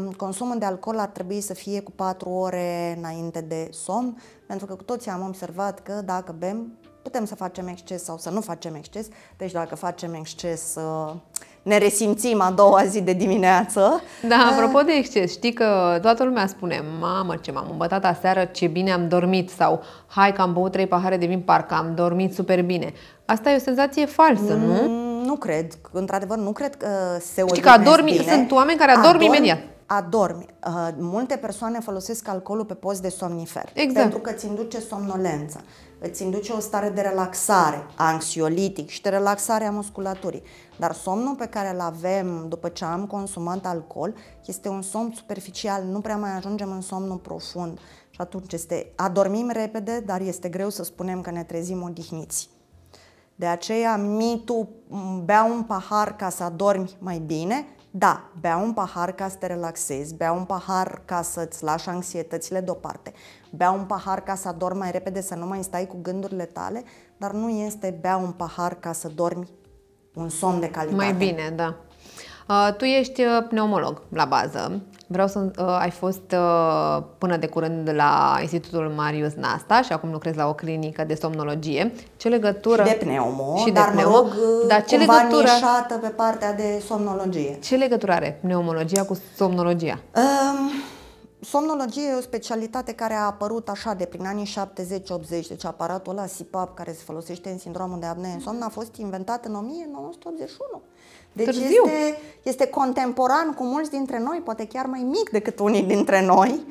uh, consumul de alcool ar trebui să fie cu 4 ore înainte de somn, pentru că cu toții am observat că dacă bem, putem să facem exces sau să nu facem exces, deci dacă facem exces uh, ne resimțim a doua zi de dimineață. Da, eh. apropo de exces, știi că toată lumea spune, mamă ce m-am îmbătat aseară, ce bine am dormit sau hai că am băut trei pahare de vin, parcă am dormit super bine. Asta e o senzație falsă, mm, nu? Nu cred, într-adevăr nu cred că se Știi că adormi, bine. sunt oameni care adorm, adorm imediat. Adormi. Uh, multe persoane folosesc alcoolul pe post de somnifer. Exact. Pentru că ți induce somnolență îți induce o stare de relaxare, anxiolitic și de relaxare a musculaturii. Dar somnul pe care îl avem după ce am consumat alcool este un somn superficial, nu prea mai ajungem în somnul profund. Și atunci este adormim repede, dar este greu să spunem că ne trezim odihniți. De aceea mitul bea un pahar ca să adormi mai bine da, bea un pahar ca să te relaxezi, bea un pahar ca să-ți lași anxietățile deoparte, bea un pahar ca să dormi mai repede, să nu mai stai cu gândurile tale, dar nu este bea un pahar ca să dormi un somn de calitate. Mai bine, da. Uh, tu ești uh, pneumolog la bază. Vreau să uh, ai fost uh, până de curând la Institutul Marius Nasta și acum lucrezi la o clinică de somnologie. Ce legătură... Și de pneumo, și dar de pneumo, mă rog, da, ce legătură... pe partea de somnologie. Ce legătură are pneumologia cu somnologia? Um... Somnologie e o specialitate care a apărut așa de prin anii 70-80, deci aparatul ăla SIPAP care se folosește în sindromul de apnee în somn a fost inventat în 1981 deci târziu. Este, este contemporan cu mulți dintre noi, poate chiar mai mic decât unii dintre noi.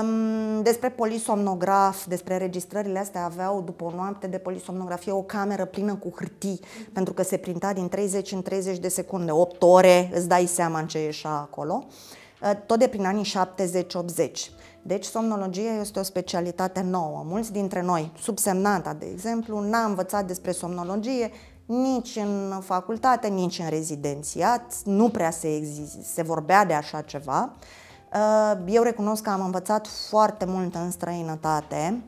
Um, despre polisomnograf, despre registrările astea aveau după o noapte de polisomnografie o cameră plină cu hârtii, mm-hmm. pentru că se printa din 30 în 30 de secunde, 8 ore, îți dai seama în ce ieșa acolo, eh, tot de prin anii 70-80. Deci somnologia este o specialitate nouă. Mulți dintre noi, subsemnata de exemplu, n-a învățat despre somnologie, nici în facultate, nici în rezidențiat, nu prea se, exist, se vorbea de așa ceva. Uh, eu recunosc că am învățat foarte mult în străinătate,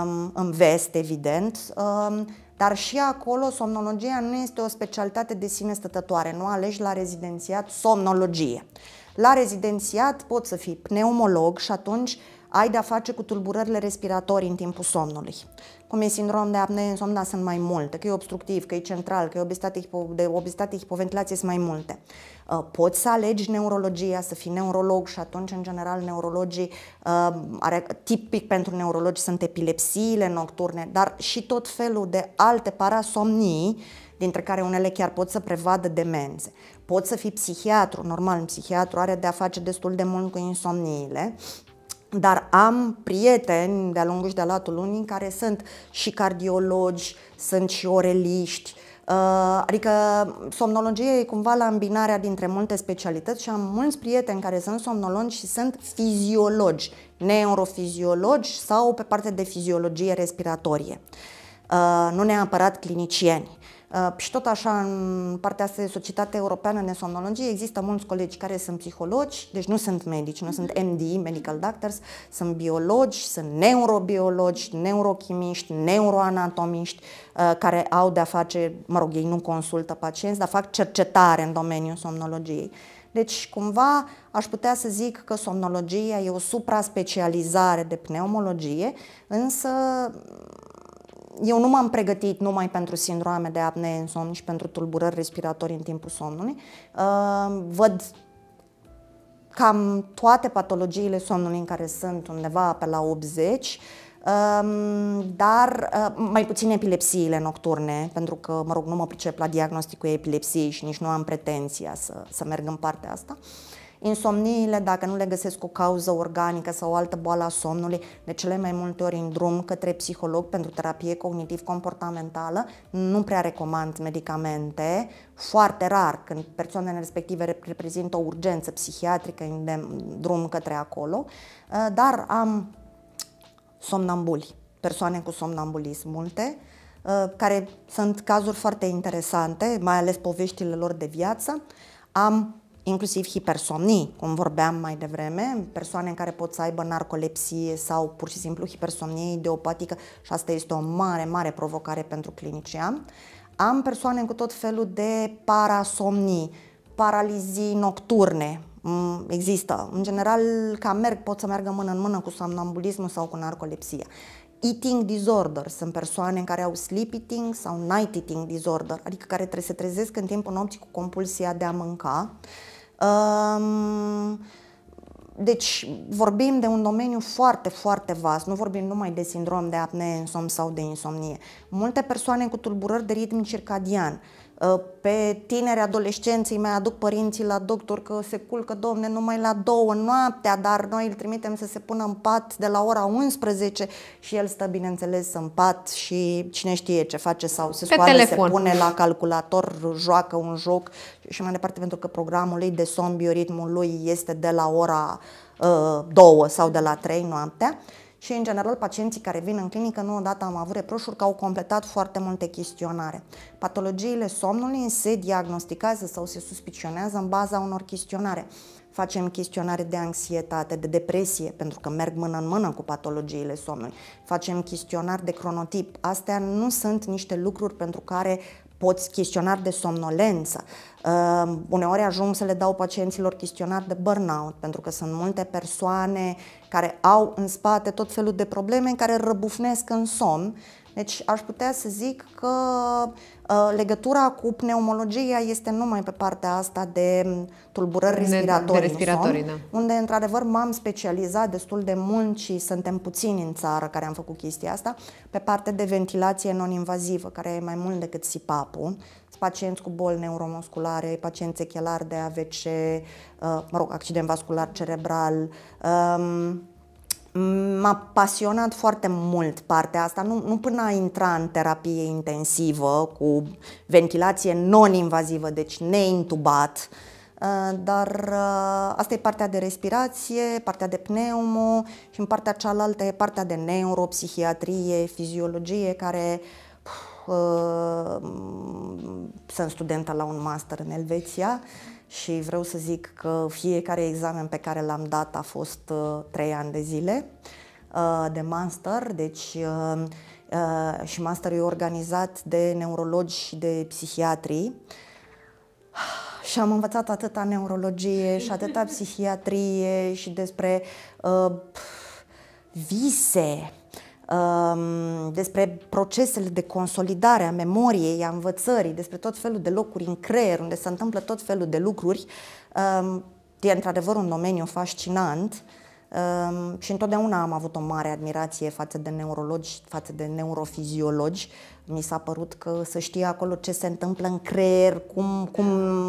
um, în vest, evident, um, dar și acolo somnologia nu este o specialitate de sine stătătoare, nu alegi la rezidențiat somnologie. La rezidențiat poți să fii pneumolog și atunci ai de-a face cu tulburările respiratorii în timpul somnului cum e sindrom de apnee în somn, dar sunt mai multe, că e obstructiv, că e central, că e obezitate, hipo, de obezitate hipoventilație sunt mai multe. Uh, poți să alegi neurologia, să fii neurolog și atunci, în general, neurologii, uh, are, tipic pentru neurologi sunt epilepsiile nocturne, dar și tot felul de alte parasomnii, dintre care unele chiar pot să prevadă demențe. Pot să fii psihiatru, normal, un psihiatru are de a face destul de mult cu insomniile, dar am prieteni de-a lungul și de-a latul lunii care sunt și cardiologi, sunt și oreliști, uh, adică somnologia e cumva la îmbinarea dintre multe specialități și am mulți prieteni care sunt somnologi și sunt fiziologi, neurofiziologi sau pe partea de fiziologie respiratorie, uh, nu neapărat clinicieni. Uh, și tot așa, în partea asta de societate europeană de somnologie, există mulți colegi care sunt psihologi, deci nu sunt medici, nu sunt MD, mhm. medical doctors, sunt biologi, sunt neurobiologi, neurochimiști, neuroanatomiști, uh, care au de-a face, mă rog, ei nu consultă pacienți, dar fac cercetare în domeniul somnologiei. Deci, cumva, aș putea să zic că somnologia e o supra-specializare de pneumologie, însă eu nu m-am pregătit numai pentru sindrome de apnee în somn și pentru tulburări respiratorii în timpul somnului. Uh, văd cam toate patologiile somnului în care sunt undeva pe la 80, um, dar uh, mai puțin epilepsiile nocturne, pentru că, mă rog, nu mă pricep la diagnosticul epilepsiei și nici nu am pretenția să, să merg în partea asta. Uh, Insomniile, dacă nu le găsesc o cauză organică sau o altă boală a somnului, de cele mai multe ori în drum către psiholog pentru terapie cognitiv-comportamentală, nu prea recomand medicamente, foarte rar când persoanele respective reprezintă o urgență psihiatrică în drum către acolo, uh, dar am somnambuli, persoane cu somnambulism multe, uh, care sunt cazuri foarte interesante, mai ales poveștile lor de viață. Am inclusiv hipersomnii, cum vorbeam mai devreme, persoane în care pot să aibă narcolepsie sau pur și simplu hipersomnie ideopatică și asta este o mare, mare provocare pentru clinician. Am persoane cu tot felul de parasomnii, paralizii nocturne, mm, există. În general, ca merg, pot să meargă mână în mână cu somnambulismul sau cu narcolepsia. Eating disorder sunt persoane în care au sleep eating sau night eating disorder, adică care trebuie să trezesc în timpul nopții cu compulsia de a mânca. Uh, deci vorbim de un domeniu foarte, foarte vast. Nu vorbim numai de sindrom de apnee în somn sau de insomnie. Multe persoane cu tulburări de ritm circadian, Uh, pe tineri adolescenții mei aduc părinții la doctor că se culcă, domne, numai la două noaptea, dar noi îl trimitem să se pună în pat de la ora 11 și el stă, bineînțeles, în pat și cine știe ce face sau se scoală, se pune la calculator, joacă un joc și mai departe, pentru că programul lui de somn, bioritmul lui este de la ora uh, două sau de la trei noaptea. Uh, și, în general, pacienții care vin în clinică nu odată am avut reproșuri că au completat foarte multe chestionare. Patologiile somnului se diagnosticează sau se suspicionează în baza unor chestionare facem chestionare de anxietate, de depresie, pentru că merg mână în mână cu patologiile somnului, facem chestionar de cronotip. Astea nu sunt niște lucruri pentru care poți chestionar de somnolență. Uh, uneori ajung să le dau pacienților chestionar de burnout, pentru că sunt multe persoane care au în spate tot felul de probleme în care răbufnesc în somn deci aș putea să zic că ă, legătura cu pneumologia este numai pe partea asta de tulburări respiratorii, de respiratorii somn, da. unde într-adevăr m-am specializat destul de mult și suntem puțini în țară care am făcut chestia asta, pe partea de ventilație non-invazivă, care e mai mult decât sipapul, pacienți cu boli neuromusculare, pacienți echelari de AVC, ă, mă rog, accident vascular cerebral, ă, M-a pasionat foarte mult partea asta, nu, nu până a intra în terapie intensivă cu ventilație non-invazivă, deci neintubat, uh, dar uh, asta e partea de respirație, partea de pneumo și în partea cealaltă e partea de neuropsihiatrie, fiziologie, care pf, uh, sunt studentă la un master în Elveția și vreau să zic că fiecare examen pe care l-am dat a fost uh, trei ani de zile uh, de master, deci uh, și masterul e organizat de neurologi și de psihiatrii. Și am învățat atâta neurologie și atâta psihiatrie și despre uh, vise, Um, despre procesele de consolidare a memoriei, a învățării, despre tot felul de locuri în creier unde se întâmplă tot felul de lucruri. Um, e într-adevăr un domeniu fascinant um, și întotdeauna am avut o mare admirație față de neurologi, față de neurofiziologi, mi s-a părut că să știe acolo ce se întâmplă în creier, cum, cum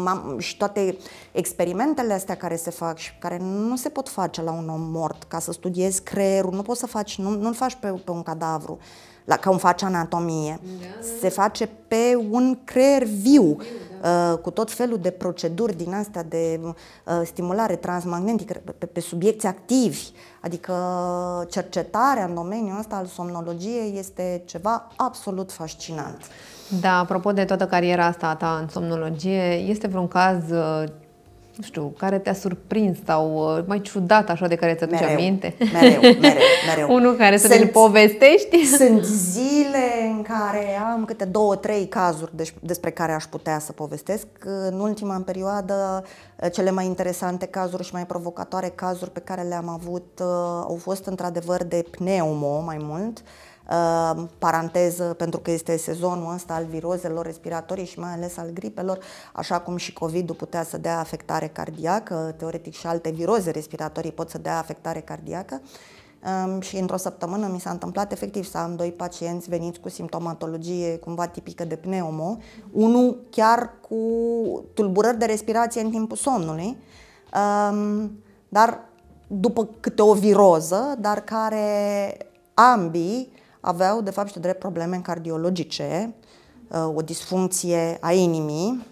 am, și toate experimentele astea care se fac și care nu se pot face la un om mort, ca să studiezi creierul, nu poți să faci, nu, nu-l faci pe, pe un cadavru, la, ca un faci anatomie. Da. Se face pe un creier viu. Da. Uh, cu tot felul de proceduri din astea de uh, stimulare transmagnetică, pe, pe subiecti activi, uh, Adică cercetarea în domeniul ăsta al somnologiei este ceva absolut fascinant. Da, apropo de toată cariera asta a ta în somnologie, este vreun caz uh, nu știu, care te-a surprins sau uh, mai ciudat așa de care ți-aduce mereu, aminte? Mereu, mereu, mereu. Unul care să ne povestești? Sunt zile în care am câte două, trei cazuri deci, despre care aș putea să povestesc. În ultima în perioadă, uh, cele mai interesante cazuri și mai provocatoare cazuri pe care le-am avut uh, au fost într-adevăr de pneumo mai mult, uh, Ehm, paranteză, pentru că este sezonul ăsta al virozelor respiratorii și mai ales al gripelor, așa cum și COVID-ul putea să dea afectare cardiacă, teoretic și alte viroze respiratorii pot să dea afectare cardiacă. Ehm, și într-o săptămână mi s-a întâmplat efectiv să am doi pacienți veniți cu simptomatologie cumva tipică de pneumo, unul chiar cu tulburări de respirație în timpul somnului, ehm, dar după câte o viroză, dar care ambii aveau, de fapt, și drept probleme cardiologice, uh, o disfuncție a inimii,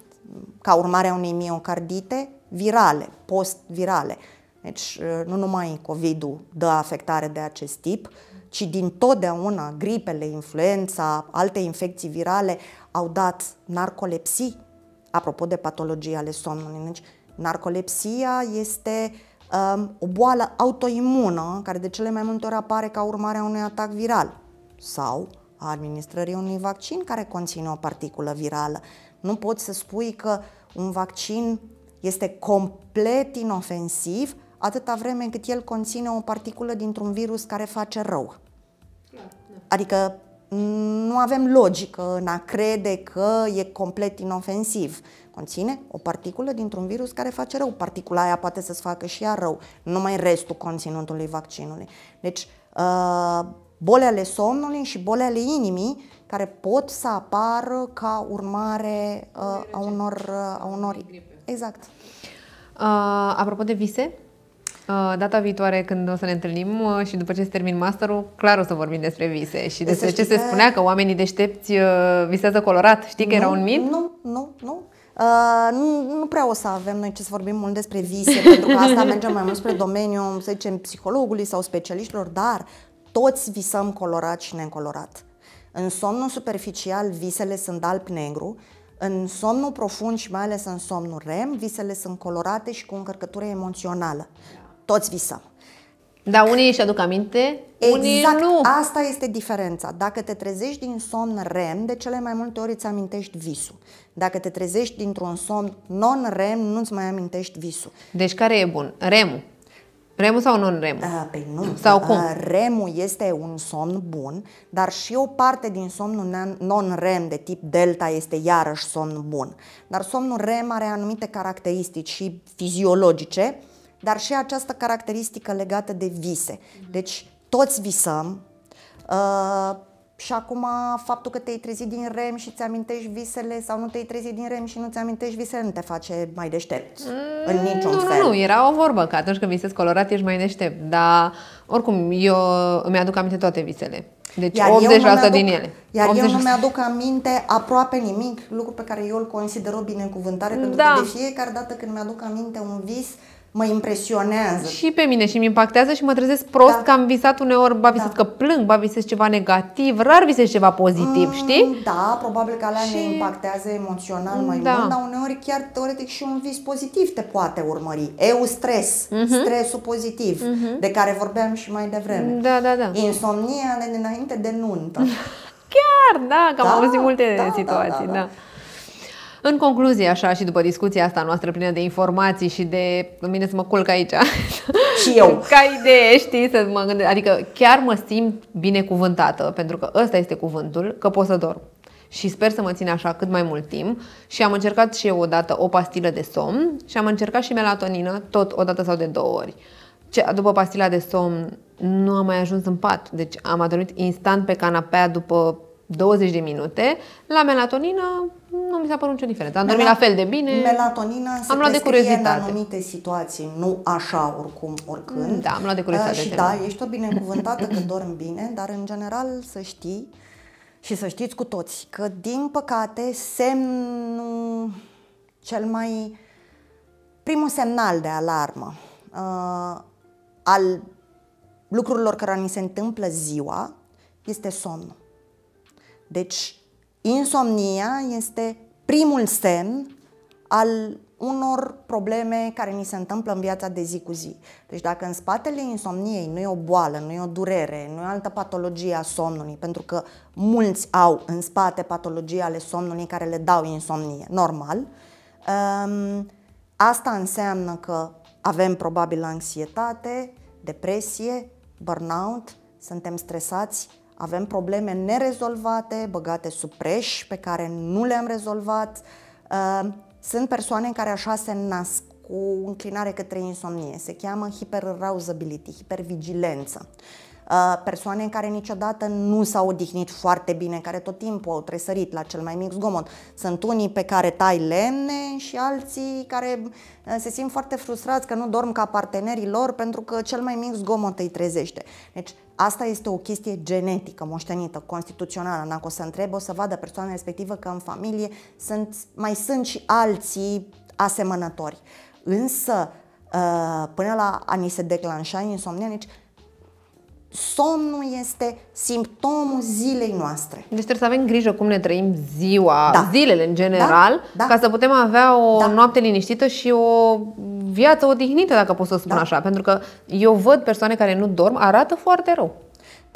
ca urmare a unei miocardite virale, post-virale. Deci uh, nu numai COVID-ul dă afectare de acest tip, ci din totdeauna gripele, influența, alte infecții virale au dat narcolepsii, apropo de patologia ale somnului. Deci, narcolepsia este um, o boală autoimună care de cele mai multe ori apare ca urmare a unui atac viral sau a administrării unui vaccin care conține o particulă virală. Nu poți să spui că un vaccin este complet inofensiv atâta vreme cât el conține o particulă dintr-un virus care face rău. Adică nu avem logică în a crede că e complet inofensiv. Conține o particulă dintr-un virus care face rău. Particula aia poate să-ți facă și ea rău, numai restul conținutului vaccinului. Deci, uh, boli ale somnului și boli ale inimii, care pot să apară ca urmare uh, a unor... Uh, a unor... Exact. Uh, apropo de vise, uh, Data viitoare când o să ne întâlnim uh, și după ce se termin masterul, clar o să vorbim despre vise și despre ce se spunea că oamenii deștepți uh, visează colorat. Știi că nu, era un mit? Nu, nu, nu. Uh, nu, nu prea o să avem noi ce să vorbim mult despre vise, pentru că asta mergem mai mult spre domeniul, să zicem, psihologului sau specialiștilor, dar toți visăm colorat și necolorat. În somnul superficial, visele sunt alb-negru, în somnul profund și mai ales în somnul REM, visele sunt colorate și cu încărcătură emoțională. Toți visăm. Dar unii își aduc aminte, exact, unii nu. asta este diferența. Dacă te trezești din somn REM, de cele mai multe ori îți amintești visul. Dacă te trezești dintr-un somn non-REM, nu-ți mai amintești visul. Deci care e bun? REM-ul? Remu sau non-remu? Ah, pe păi nu. Sau cum? Ah, remu este un somn bun, dar și o parte din somnul non-rem de tip delta este iarăși somn bun. Dar somnul rem are anumite caracteristici și fiziologice, dar și această caracteristică legată de vise. Deci toți visăm, ah, și acum faptul că te-ai trezit din REM și ți-amintești visele sau nu te-ai trezit din REM și nu ți-amintești visele nu te face mai deștept mm, în niciun nu, fel. Nu, nu, era o vorbă că atunci când visezi colorat ești mai deștept, dar oricum eu îmi aduc aminte toate visele. Deci iar 80% aduc, din ele. Iar 80%. eu nu mi-aduc aminte aproape nimic, lucru pe care eu îl consider o binecuvântare, da. pentru că da. de fiecare dată când mi-aduc aminte un vis, mă impresionează. Și pe mine și mi impactează și mă trezesc prost da. că am visat uneori, ba visat da. că plâng, ba visez ceva negativ, rar visez ceva pozitiv, mm, știi? Da, probabil că alea și... ne impactează emoțional mai da. mult, dar uneori chiar teoretic și un vis pozitiv te poate urmări. Eu stres, mm-hmm. stresul pozitiv, mm-hmm. de care vorbeam și mai devreme. Da, da, da. Insomnia de dinainte de nuntă. chiar, da, că da, am auzit multe da, da, situații, da. da, da. da. În concluzie, așa și după discuția asta noastră plină de informații și de... În mine să mă culc aici. Și eu. Ca idee, știi, să mă gândesc. Adică chiar mă simt binecuvântată, pentru că ăsta este cuvântul, că pot să dorm și sper să mă țin așa cât mai mult timp și am încercat și eu odată o pastilă de somn și am încercat și melatonină tot o dată sau de două ori. Ce, după pastila de somn nu am mai ajuns în pat, deci am adormit instant pe canapea după 20 de minute, la melatonină nu mi s-a părut nicio diferență. Am dormit la fel de bine. Melatonina se am luat de curiozitate. în anumite situații, nu așa oricum, oricând. Da, am luat de curiozitate. Uh, și da, ești o binecuvântată că dormi bine, dar în general să știi și să știți cu toți că, din păcate, semnul cel mai... primul semnal de alarmă uh, al lucrurilor care ni se întâmplă ziua este somnul. Deci, insomnia este primul semn al unor probleme care ni se întâmplă în viața de zi cu zi. Deci dacă în spatele insomniei nu e o boală, nu e o durere, nu e altă patologie a somnului, pentru că mulți au în spate patologia ale somnului care le dau insomnie, normal, um, asta înseamnă că avem probabil anxietate, depresie, burnout, suntem stresați, avem probleme nerezolvate, băgate sub preș, pe care nu le-am rezolvat. Uh, sunt persoane în care așa se nasc cu înclinare către insomnie. Se cheamă hiperarousability, hipervigilență. Uh, persoane în care niciodată nu s-au odihnit foarte bine, care tot timpul au tresărit la cel mai mic zgomot. Sunt unii pe care tai lemne și alții care uh, se simt foarte frustrați că nu dorm ca partenerii lor pentru că cel mai mic zgomot îi trezește. Deci Asta este o chestie genetică, moștenită, constituțională. Dacă o să întreb, o să vadă persoana respectivă că în familie sunt, mai sunt și alții asemănători. Însă, uh, până la a ni se declanșa insomnia, nici somnul este simptomul zilei noastre. Deci trebuie să avem grijă cum ne trăim ziua, da. zilele în da. general, da. Da. ca să putem avea o da. noapte liniștită și o viață odihnită, dacă pot să spun da. așa. Pentru că eu văd persoane care nu dorm, arată foarte rău.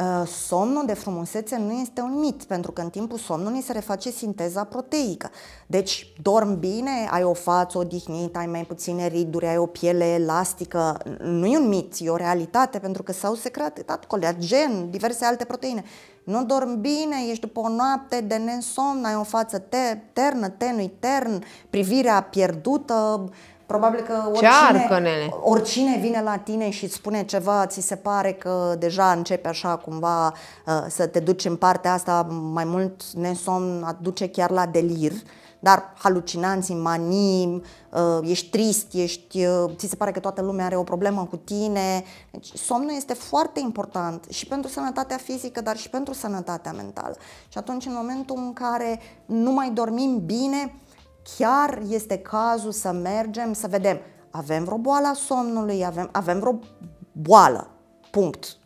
Ă, somnul de frumusețe nu este un mit, pentru că în timpul somnului se reface sinteza proteică. Deci dorm bine, ai o față odihnită, ai mai puține riduri, ai o piele elastică. Nu e un mit, e o realitate, pentru că s-au secretat colagen, diverse alte proteine. Nu dorm bine, ești după o noapte de nesomn, ai o față te- ternă, tenui, tern, privirea pierdută, uh, Probabil că oricine, oricine vine la tine și îți spune ceva, ți se pare că deja începe așa cumva uh, să te duci în partea asta, mai mult nesomn aduce chiar la delir, dar halucinanții, manii, uh, ești trist, ești, uh, ți se pare că toată lumea are o problemă cu tine. Deci somnul este foarte important și pentru sănătatea fizică, dar și pentru sănătatea mentală. Și atunci, în momentul în care nu mai dormim bine, chiar este cazul să mergem să vedem avem vreo boală a somnului, avem, avem vreo boală, punct,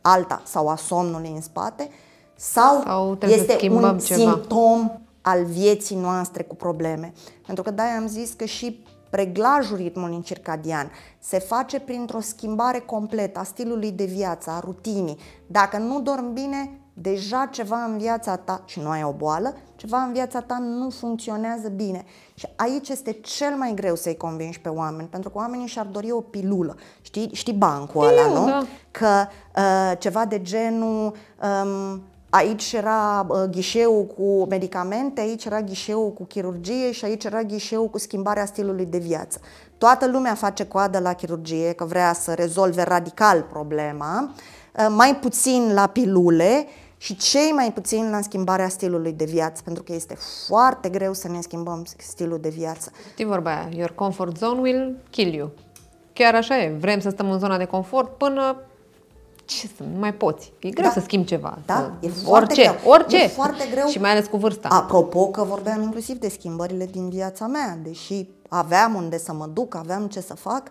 alta sau a somnului în spate sau, sau este un ceva. simptom al vieții noastre cu probleme. Pentru că de-aia am zis că și preglajul ritmului circadian se face printr-o schimbare completă a stilului de viață, a rutinii. Dacă nu dormi bine, deja ceva în viața ta și nu ai o boală, ceva în viața ta nu funcționează bine. Și aici este cel mai greu să-i convingi pe oameni, pentru că oamenii și-ar dori o pilulă. Știi, știi bancul ăla, nu? Da. Că uh, ceva de genul... Um, Aici era uh, ghișeul cu medicamente, aici era ghișeul cu chirurgie și aici era ghișeul cu schimbarea stilului de viață. Toată lumea face coadă la chirurgie că vrea să rezolve radical problema, uh, mai puțin la pilule și cei mai puțin la schimbarea stilului de viață, pentru că este foarte greu să ne schimbăm stilul de viață. Știi vorba aia, your comfort zone will kill you. Chiar așa e, vrem să stăm în zona de confort până ce să, nu mai poți. E greu da. să schimbi ceva. Da, să... e foarte orice, greu. Orice. E foarte greu. Și mai ales cu vârsta. Apropo că vorbeam inclusiv de schimbările din viața mea, deși aveam unde să mă duc, aveam ce să fac,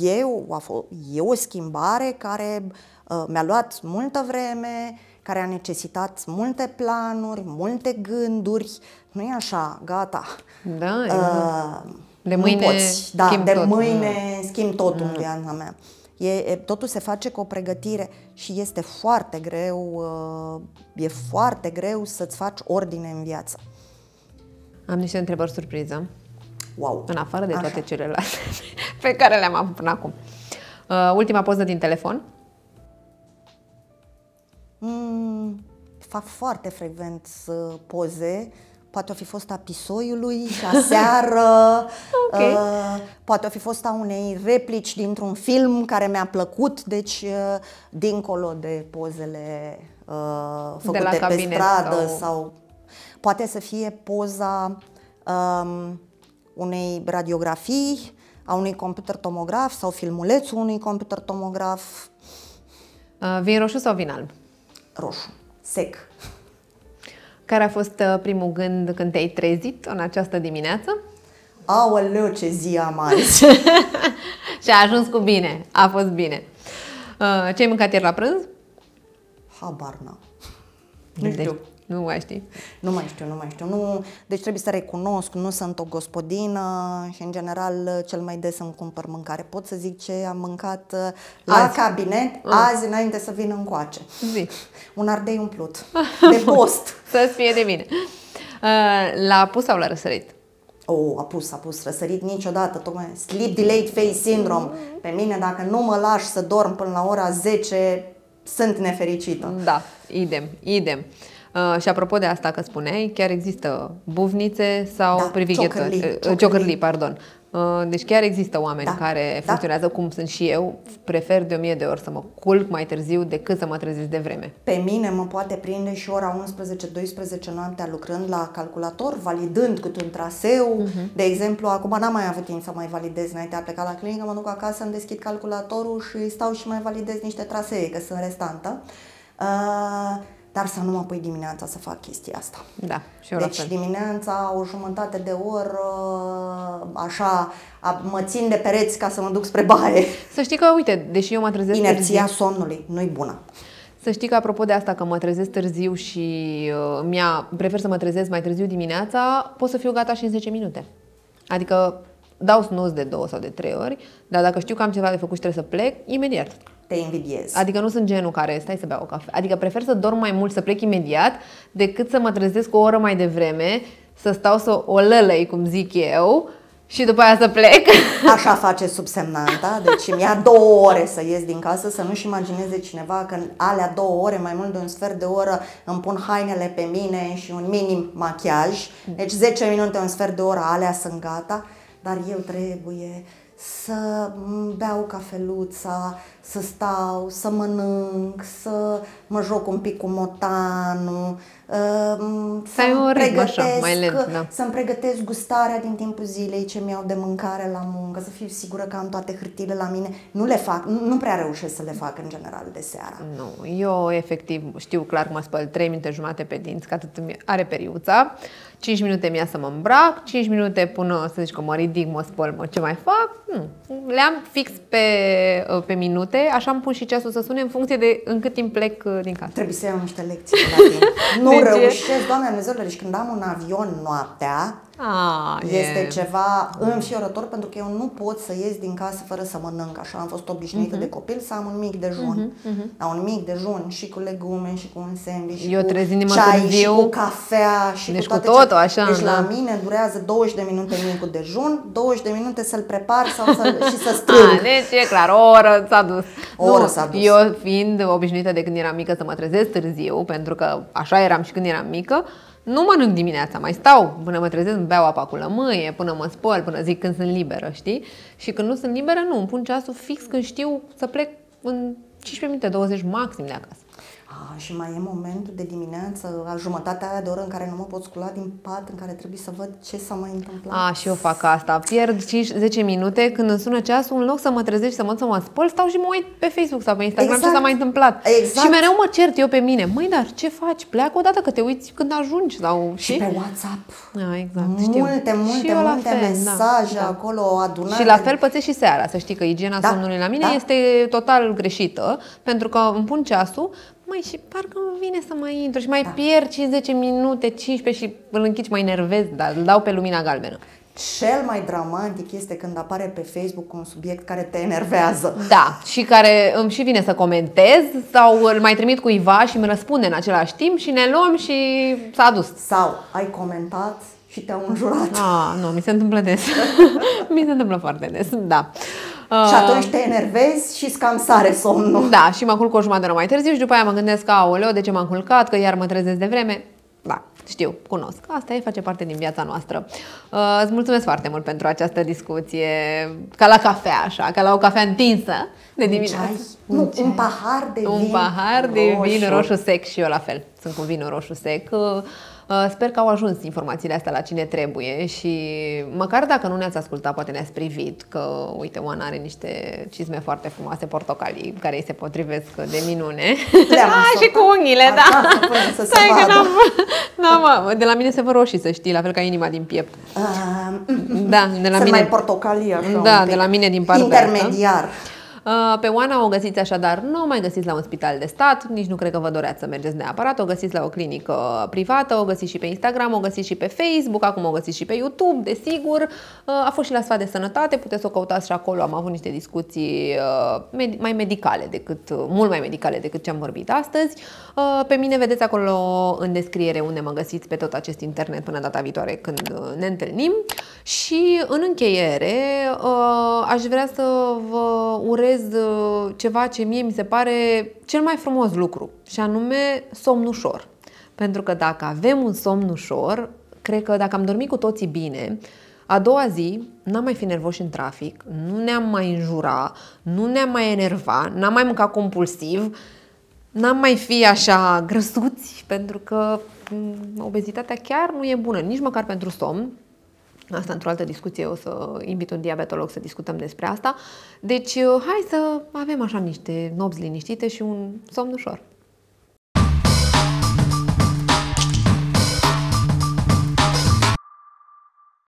eu, a fost, e o schimbare care uh, mi-a luat multă vreme, care a necesitat multe planuri, multe gânduri. Nu e așa, gata. Da, uh, de mâine poți. Da, de tot. mâine mm. schimb totul mm. Da. în viața mea. E, totul se face cu o pregătire și este foarte greu, uh, e foarte greu să-ți faci ordine în viață. Am niște întrebări surpriză. Wow. În afară de toate Așa. celelalte pe care le-am avut până acum. Uh, ultima poză din telefon. fac foarte frecvent poze poate o fi fost a pisoiului, a seară, okay. Uh, poate o fi fost a unei replici dintr-un film care mi-a plăcut, deci uh, dincolo de pozele uh, făcute de pe stradă sau... sau poate să fie poza um, unei radiografii, a unui computer tomograf sau filmulețul unui computer tomograf. Uh, vin roșu sau vin alb? Roșu sec. Care a fost uh, primul gând când te-ai trezit în această dimineață? Aoleu, ce zi am azi! Și a ajuns cu bine, a fost bine. Uh, ce ai mâncat ieri la prânz? Habar n-am. Nu deci știu. Nu mai știi? Nu mai știu, nu mai știu. Nu... Deci trebuie să recunosc, nu sunt o gospodină și în general cel mai des îmi cumpăr mâncare. Pot să zic ce am mâncat uh, la azi. cabinet ah. azi înainte să vin încoace. Zi. Un ardei umplut. De post. să fie de bine. Uh, la apus sau la răsărit? oh, a pus, a pus răsărit niciodată, tocmai sleep delayed face syndrome. Mm. Pe mine, dacă nu mă lași să dorm până la ora 10, sunt nefericită. Da, idem, idem. Uh, și apropo de asta că spuneai, chiar există buvnițe sau da, privighetă, uh, ciocârlii, ciocârlii. pardon. Uh, deci chiar există oameni da, care da. funcționează da. cum sunt și eu. Prefer de o mie de ori să mă culc mai târziu decât să mă trezesc de vreme. Pe mine mă poate prinde și ora 11-12 noaptea lucrând la calculator, validând cât un traseu. Uh-huh. De exemplu, acum n-am mai avut timp să mai validez înainte a pleca la clinică, mă duc acasă, îmi deschid calculatorul și stau și mai validez niște trasee, că sunt restantă. Uh, dar să nu mă pui dimineața să fac chestia asta. Da, și eu Deci dimineața o jumătate de oră, așa, mă țin de pereți ca să mă duc spre baie. Să știi că, uite, deși eu mă trezesc... Inerția târziu, somnului nu-i bună. Să știi că, apropo de asta, că mă trezesc târziu și uh, mi-a, prefer să mă trezesc mai târziu dimineața, pot să fiu gata și în 10 minute. Adică dau snus de două sau de trei ori, dar dacă știu că am ceva de făcut și trebuie să plec, imediat te invidiez. Adică nu sunt genul care stai să beau o cafea. Adică prefer să dorm mai mult, să plec imediat, decât să mă trezesc o oră mai devreme, să stau să o lălăi, cum zic eu, și după aia să plec. Așa face subsemnanta, deci mi-a două ore să ies din casă, să nu-și imagineze cineva că în alea două ore, mai mult de un sfert de oră, îmi pun hainele pe mine și un minim machiaj. Deci 10 minute, un sfert de oră, alea sunt gata, dar eu trebuie să beau cafeluța, să stau, să mănânc, să mă joc un pic cu motanul, uh, să o pregătesc, așa, mai lent, da. să-mi pregătesc gustarea din timpul zilei ce mi-au de mâncare la muncă, să fiu sigură că am toate hârtile la mine. Nu le fac, nu prea reușesc să le fac în general de seara. Nu, eu efectiv știu clar cum mă spăl 3 minute jumate pe dinți, că atât are periuța. Uh, 5 minute mi-a să mă îmbrac, 5 minute până să zic că mă ridic, mă spăl, mă, ce mai fac, hmm. le-am fix pe, ă, pe minute, așa am pus și ceasul să sune în funcție de în cât timp plec ă, din casă. Trebuie să iau niște lecții. nu de reușesc, ce? Doamne Dumnezeule, deci când am un avion noaptea, Ah, este e... ceva înfiorător pentru că eu nu pot să ies din casă fără să mănânc. Așa am fost obișnuită uh-huh. de copil să am un mic dejun. Uh-huh, uh-huh. un mic dejun și cu legume și cu un sandwich și eu cu ceai târziu. și cu cafea și deci cu toate. Cu totul, așa, deci da. la mine durează 20 de minute micul dejun, 20 de minute să-l prepar sau să și să strâng. Ah, deci e clar, o oră s-a dus. O oră s-a dus. Eu fiind obișnuită de când eram mică să mă trezesc târziu, pentru că așa eram și când eram mică, nu mănânc dimineața, mai stau până mă trezesc, beau apa cu lămâie, până mă spăl, până zic când sunt liberă, știi? Și când nu sunt liberă, nu, îmi pun ceasul fix când știu să plec în 15 minute, 20 maxim de acasă și mai e momentul de dimineață, la jumătatea aia de oră în care nu mă pot scula din pat, în care trebuie să văd ce s-a mai întâmplat. A, și eu fac asta. Pierd 5-10 minute când îmi sună ceasul, în loc să mă trezesc să mă, să mă spăl, stau și mă uit pe Facebook sau pe Instagram exact. ce s-a exact. mai întâmplat. Exact. Și mereu mă cert eu pe mine. Măi, dar ce faci? Pleacă odată că te uiți când ajungi. Sau, și, și pe WhatsApp. A, exact. Știu. Multe, multe, și multe fel, da, mesaje da, acolo adunate. Și la fel pățesc și seara. Să știi că igiena da, somnului la mine da. este total greșită, pentru că îmi pun ceasul, măi, și parcă îmi vine să mai intru și mai da. pierd 10 minute, 15 și îl închici, mai nervez, dar îl dau pe lumina galbenă. Cel mai dramatic este când apare pe Facebook un subiect care te enervează. Da, și care îmi și vine să comentez sau îl mai trimit cuiva și îmi răspunde în același timp și ne luăm și s-a dus. Sau ai comentat și te-au înjurat. Ah, nu, mi se întâmplă des. mi se întâmplă foarte des, da și uh, atunci te enervezi și scam sare somnul. Da, și mă culc o jumătate de mai târziu și după aia mă gândesc că, aoleo, de ce m-am culcat, că iar mă trezesc de vreme. Da, știu, cunosc. Asta e, face parte din viața noastră. Uh, îți mulțumesc foarte mult pentru această discuție, ca la cafea, așa, ca la o cafea întinsă de dimineață. Un, ceai. un, nu, un pahar de un vin Un pahar de roșu. vin roșu sec și eu la fel. Sunt cu vin roșu sec. Uh, Uh, sper că au ajuns informațiile astea la cine trebuie și măcar dacă nu ne-ați ascultat, poate ne-ați privit, că uite, Oana are niște cizme foarte frumoase, portocalii, care îi se potrivesc de minune. Da, ah, și cu unghiile, da. Să se Să că mă, de la mine se vă roșii, să știi, la fel ca inima din piept. Uh, da, mm. de la Sunt mine. mai portocalii așa Da, de la mine din partea Intermediar. Asta. Uh, pe Oana o găsiți așadar, nu o mai găsiți la un spital de stat, nici nu cred că vă doreați să mergeți neapărat, o găsiți la o clinică uh, privată, o găsiți și pe Instagram, o găsiți și pe Facebook, acum o găsiți și pe YouTube, desigur. Uh, a fost și la Sfat de Sănătate, puteți să o căutați și acolo, am avut niște discuții mai medicale decât, mult mai medicale decât ce am vorbit astăzi. Pe mine vedeți acolo în descriere unde mă găsiți pe tot acest internet până data viitoare când ne întâlnim. Și în încheiere aș vrea să vă urez tratez uh, ceva ce mie mi se pare cel mai frumos lucru, și anume somn ușor. Pentru că dacă avem un somn ușor, cred că dacă am dormit cu toții bine, a doua zi n-am mai fi nervoși în trafic, nu ne-am mai înjura, nu ne-am mai enerva, n-am mai mâncat compulsiv, n-am mai fi așa grăsuți, pentru că mm, obezitatea chiar nu e bună, nici măcar pentru somn, Asta într-o altă discuție o să invit un diabetolog să discutăm despre asta. Deci uh, hai să avem așa niște nopți liniștite și un somn ușor.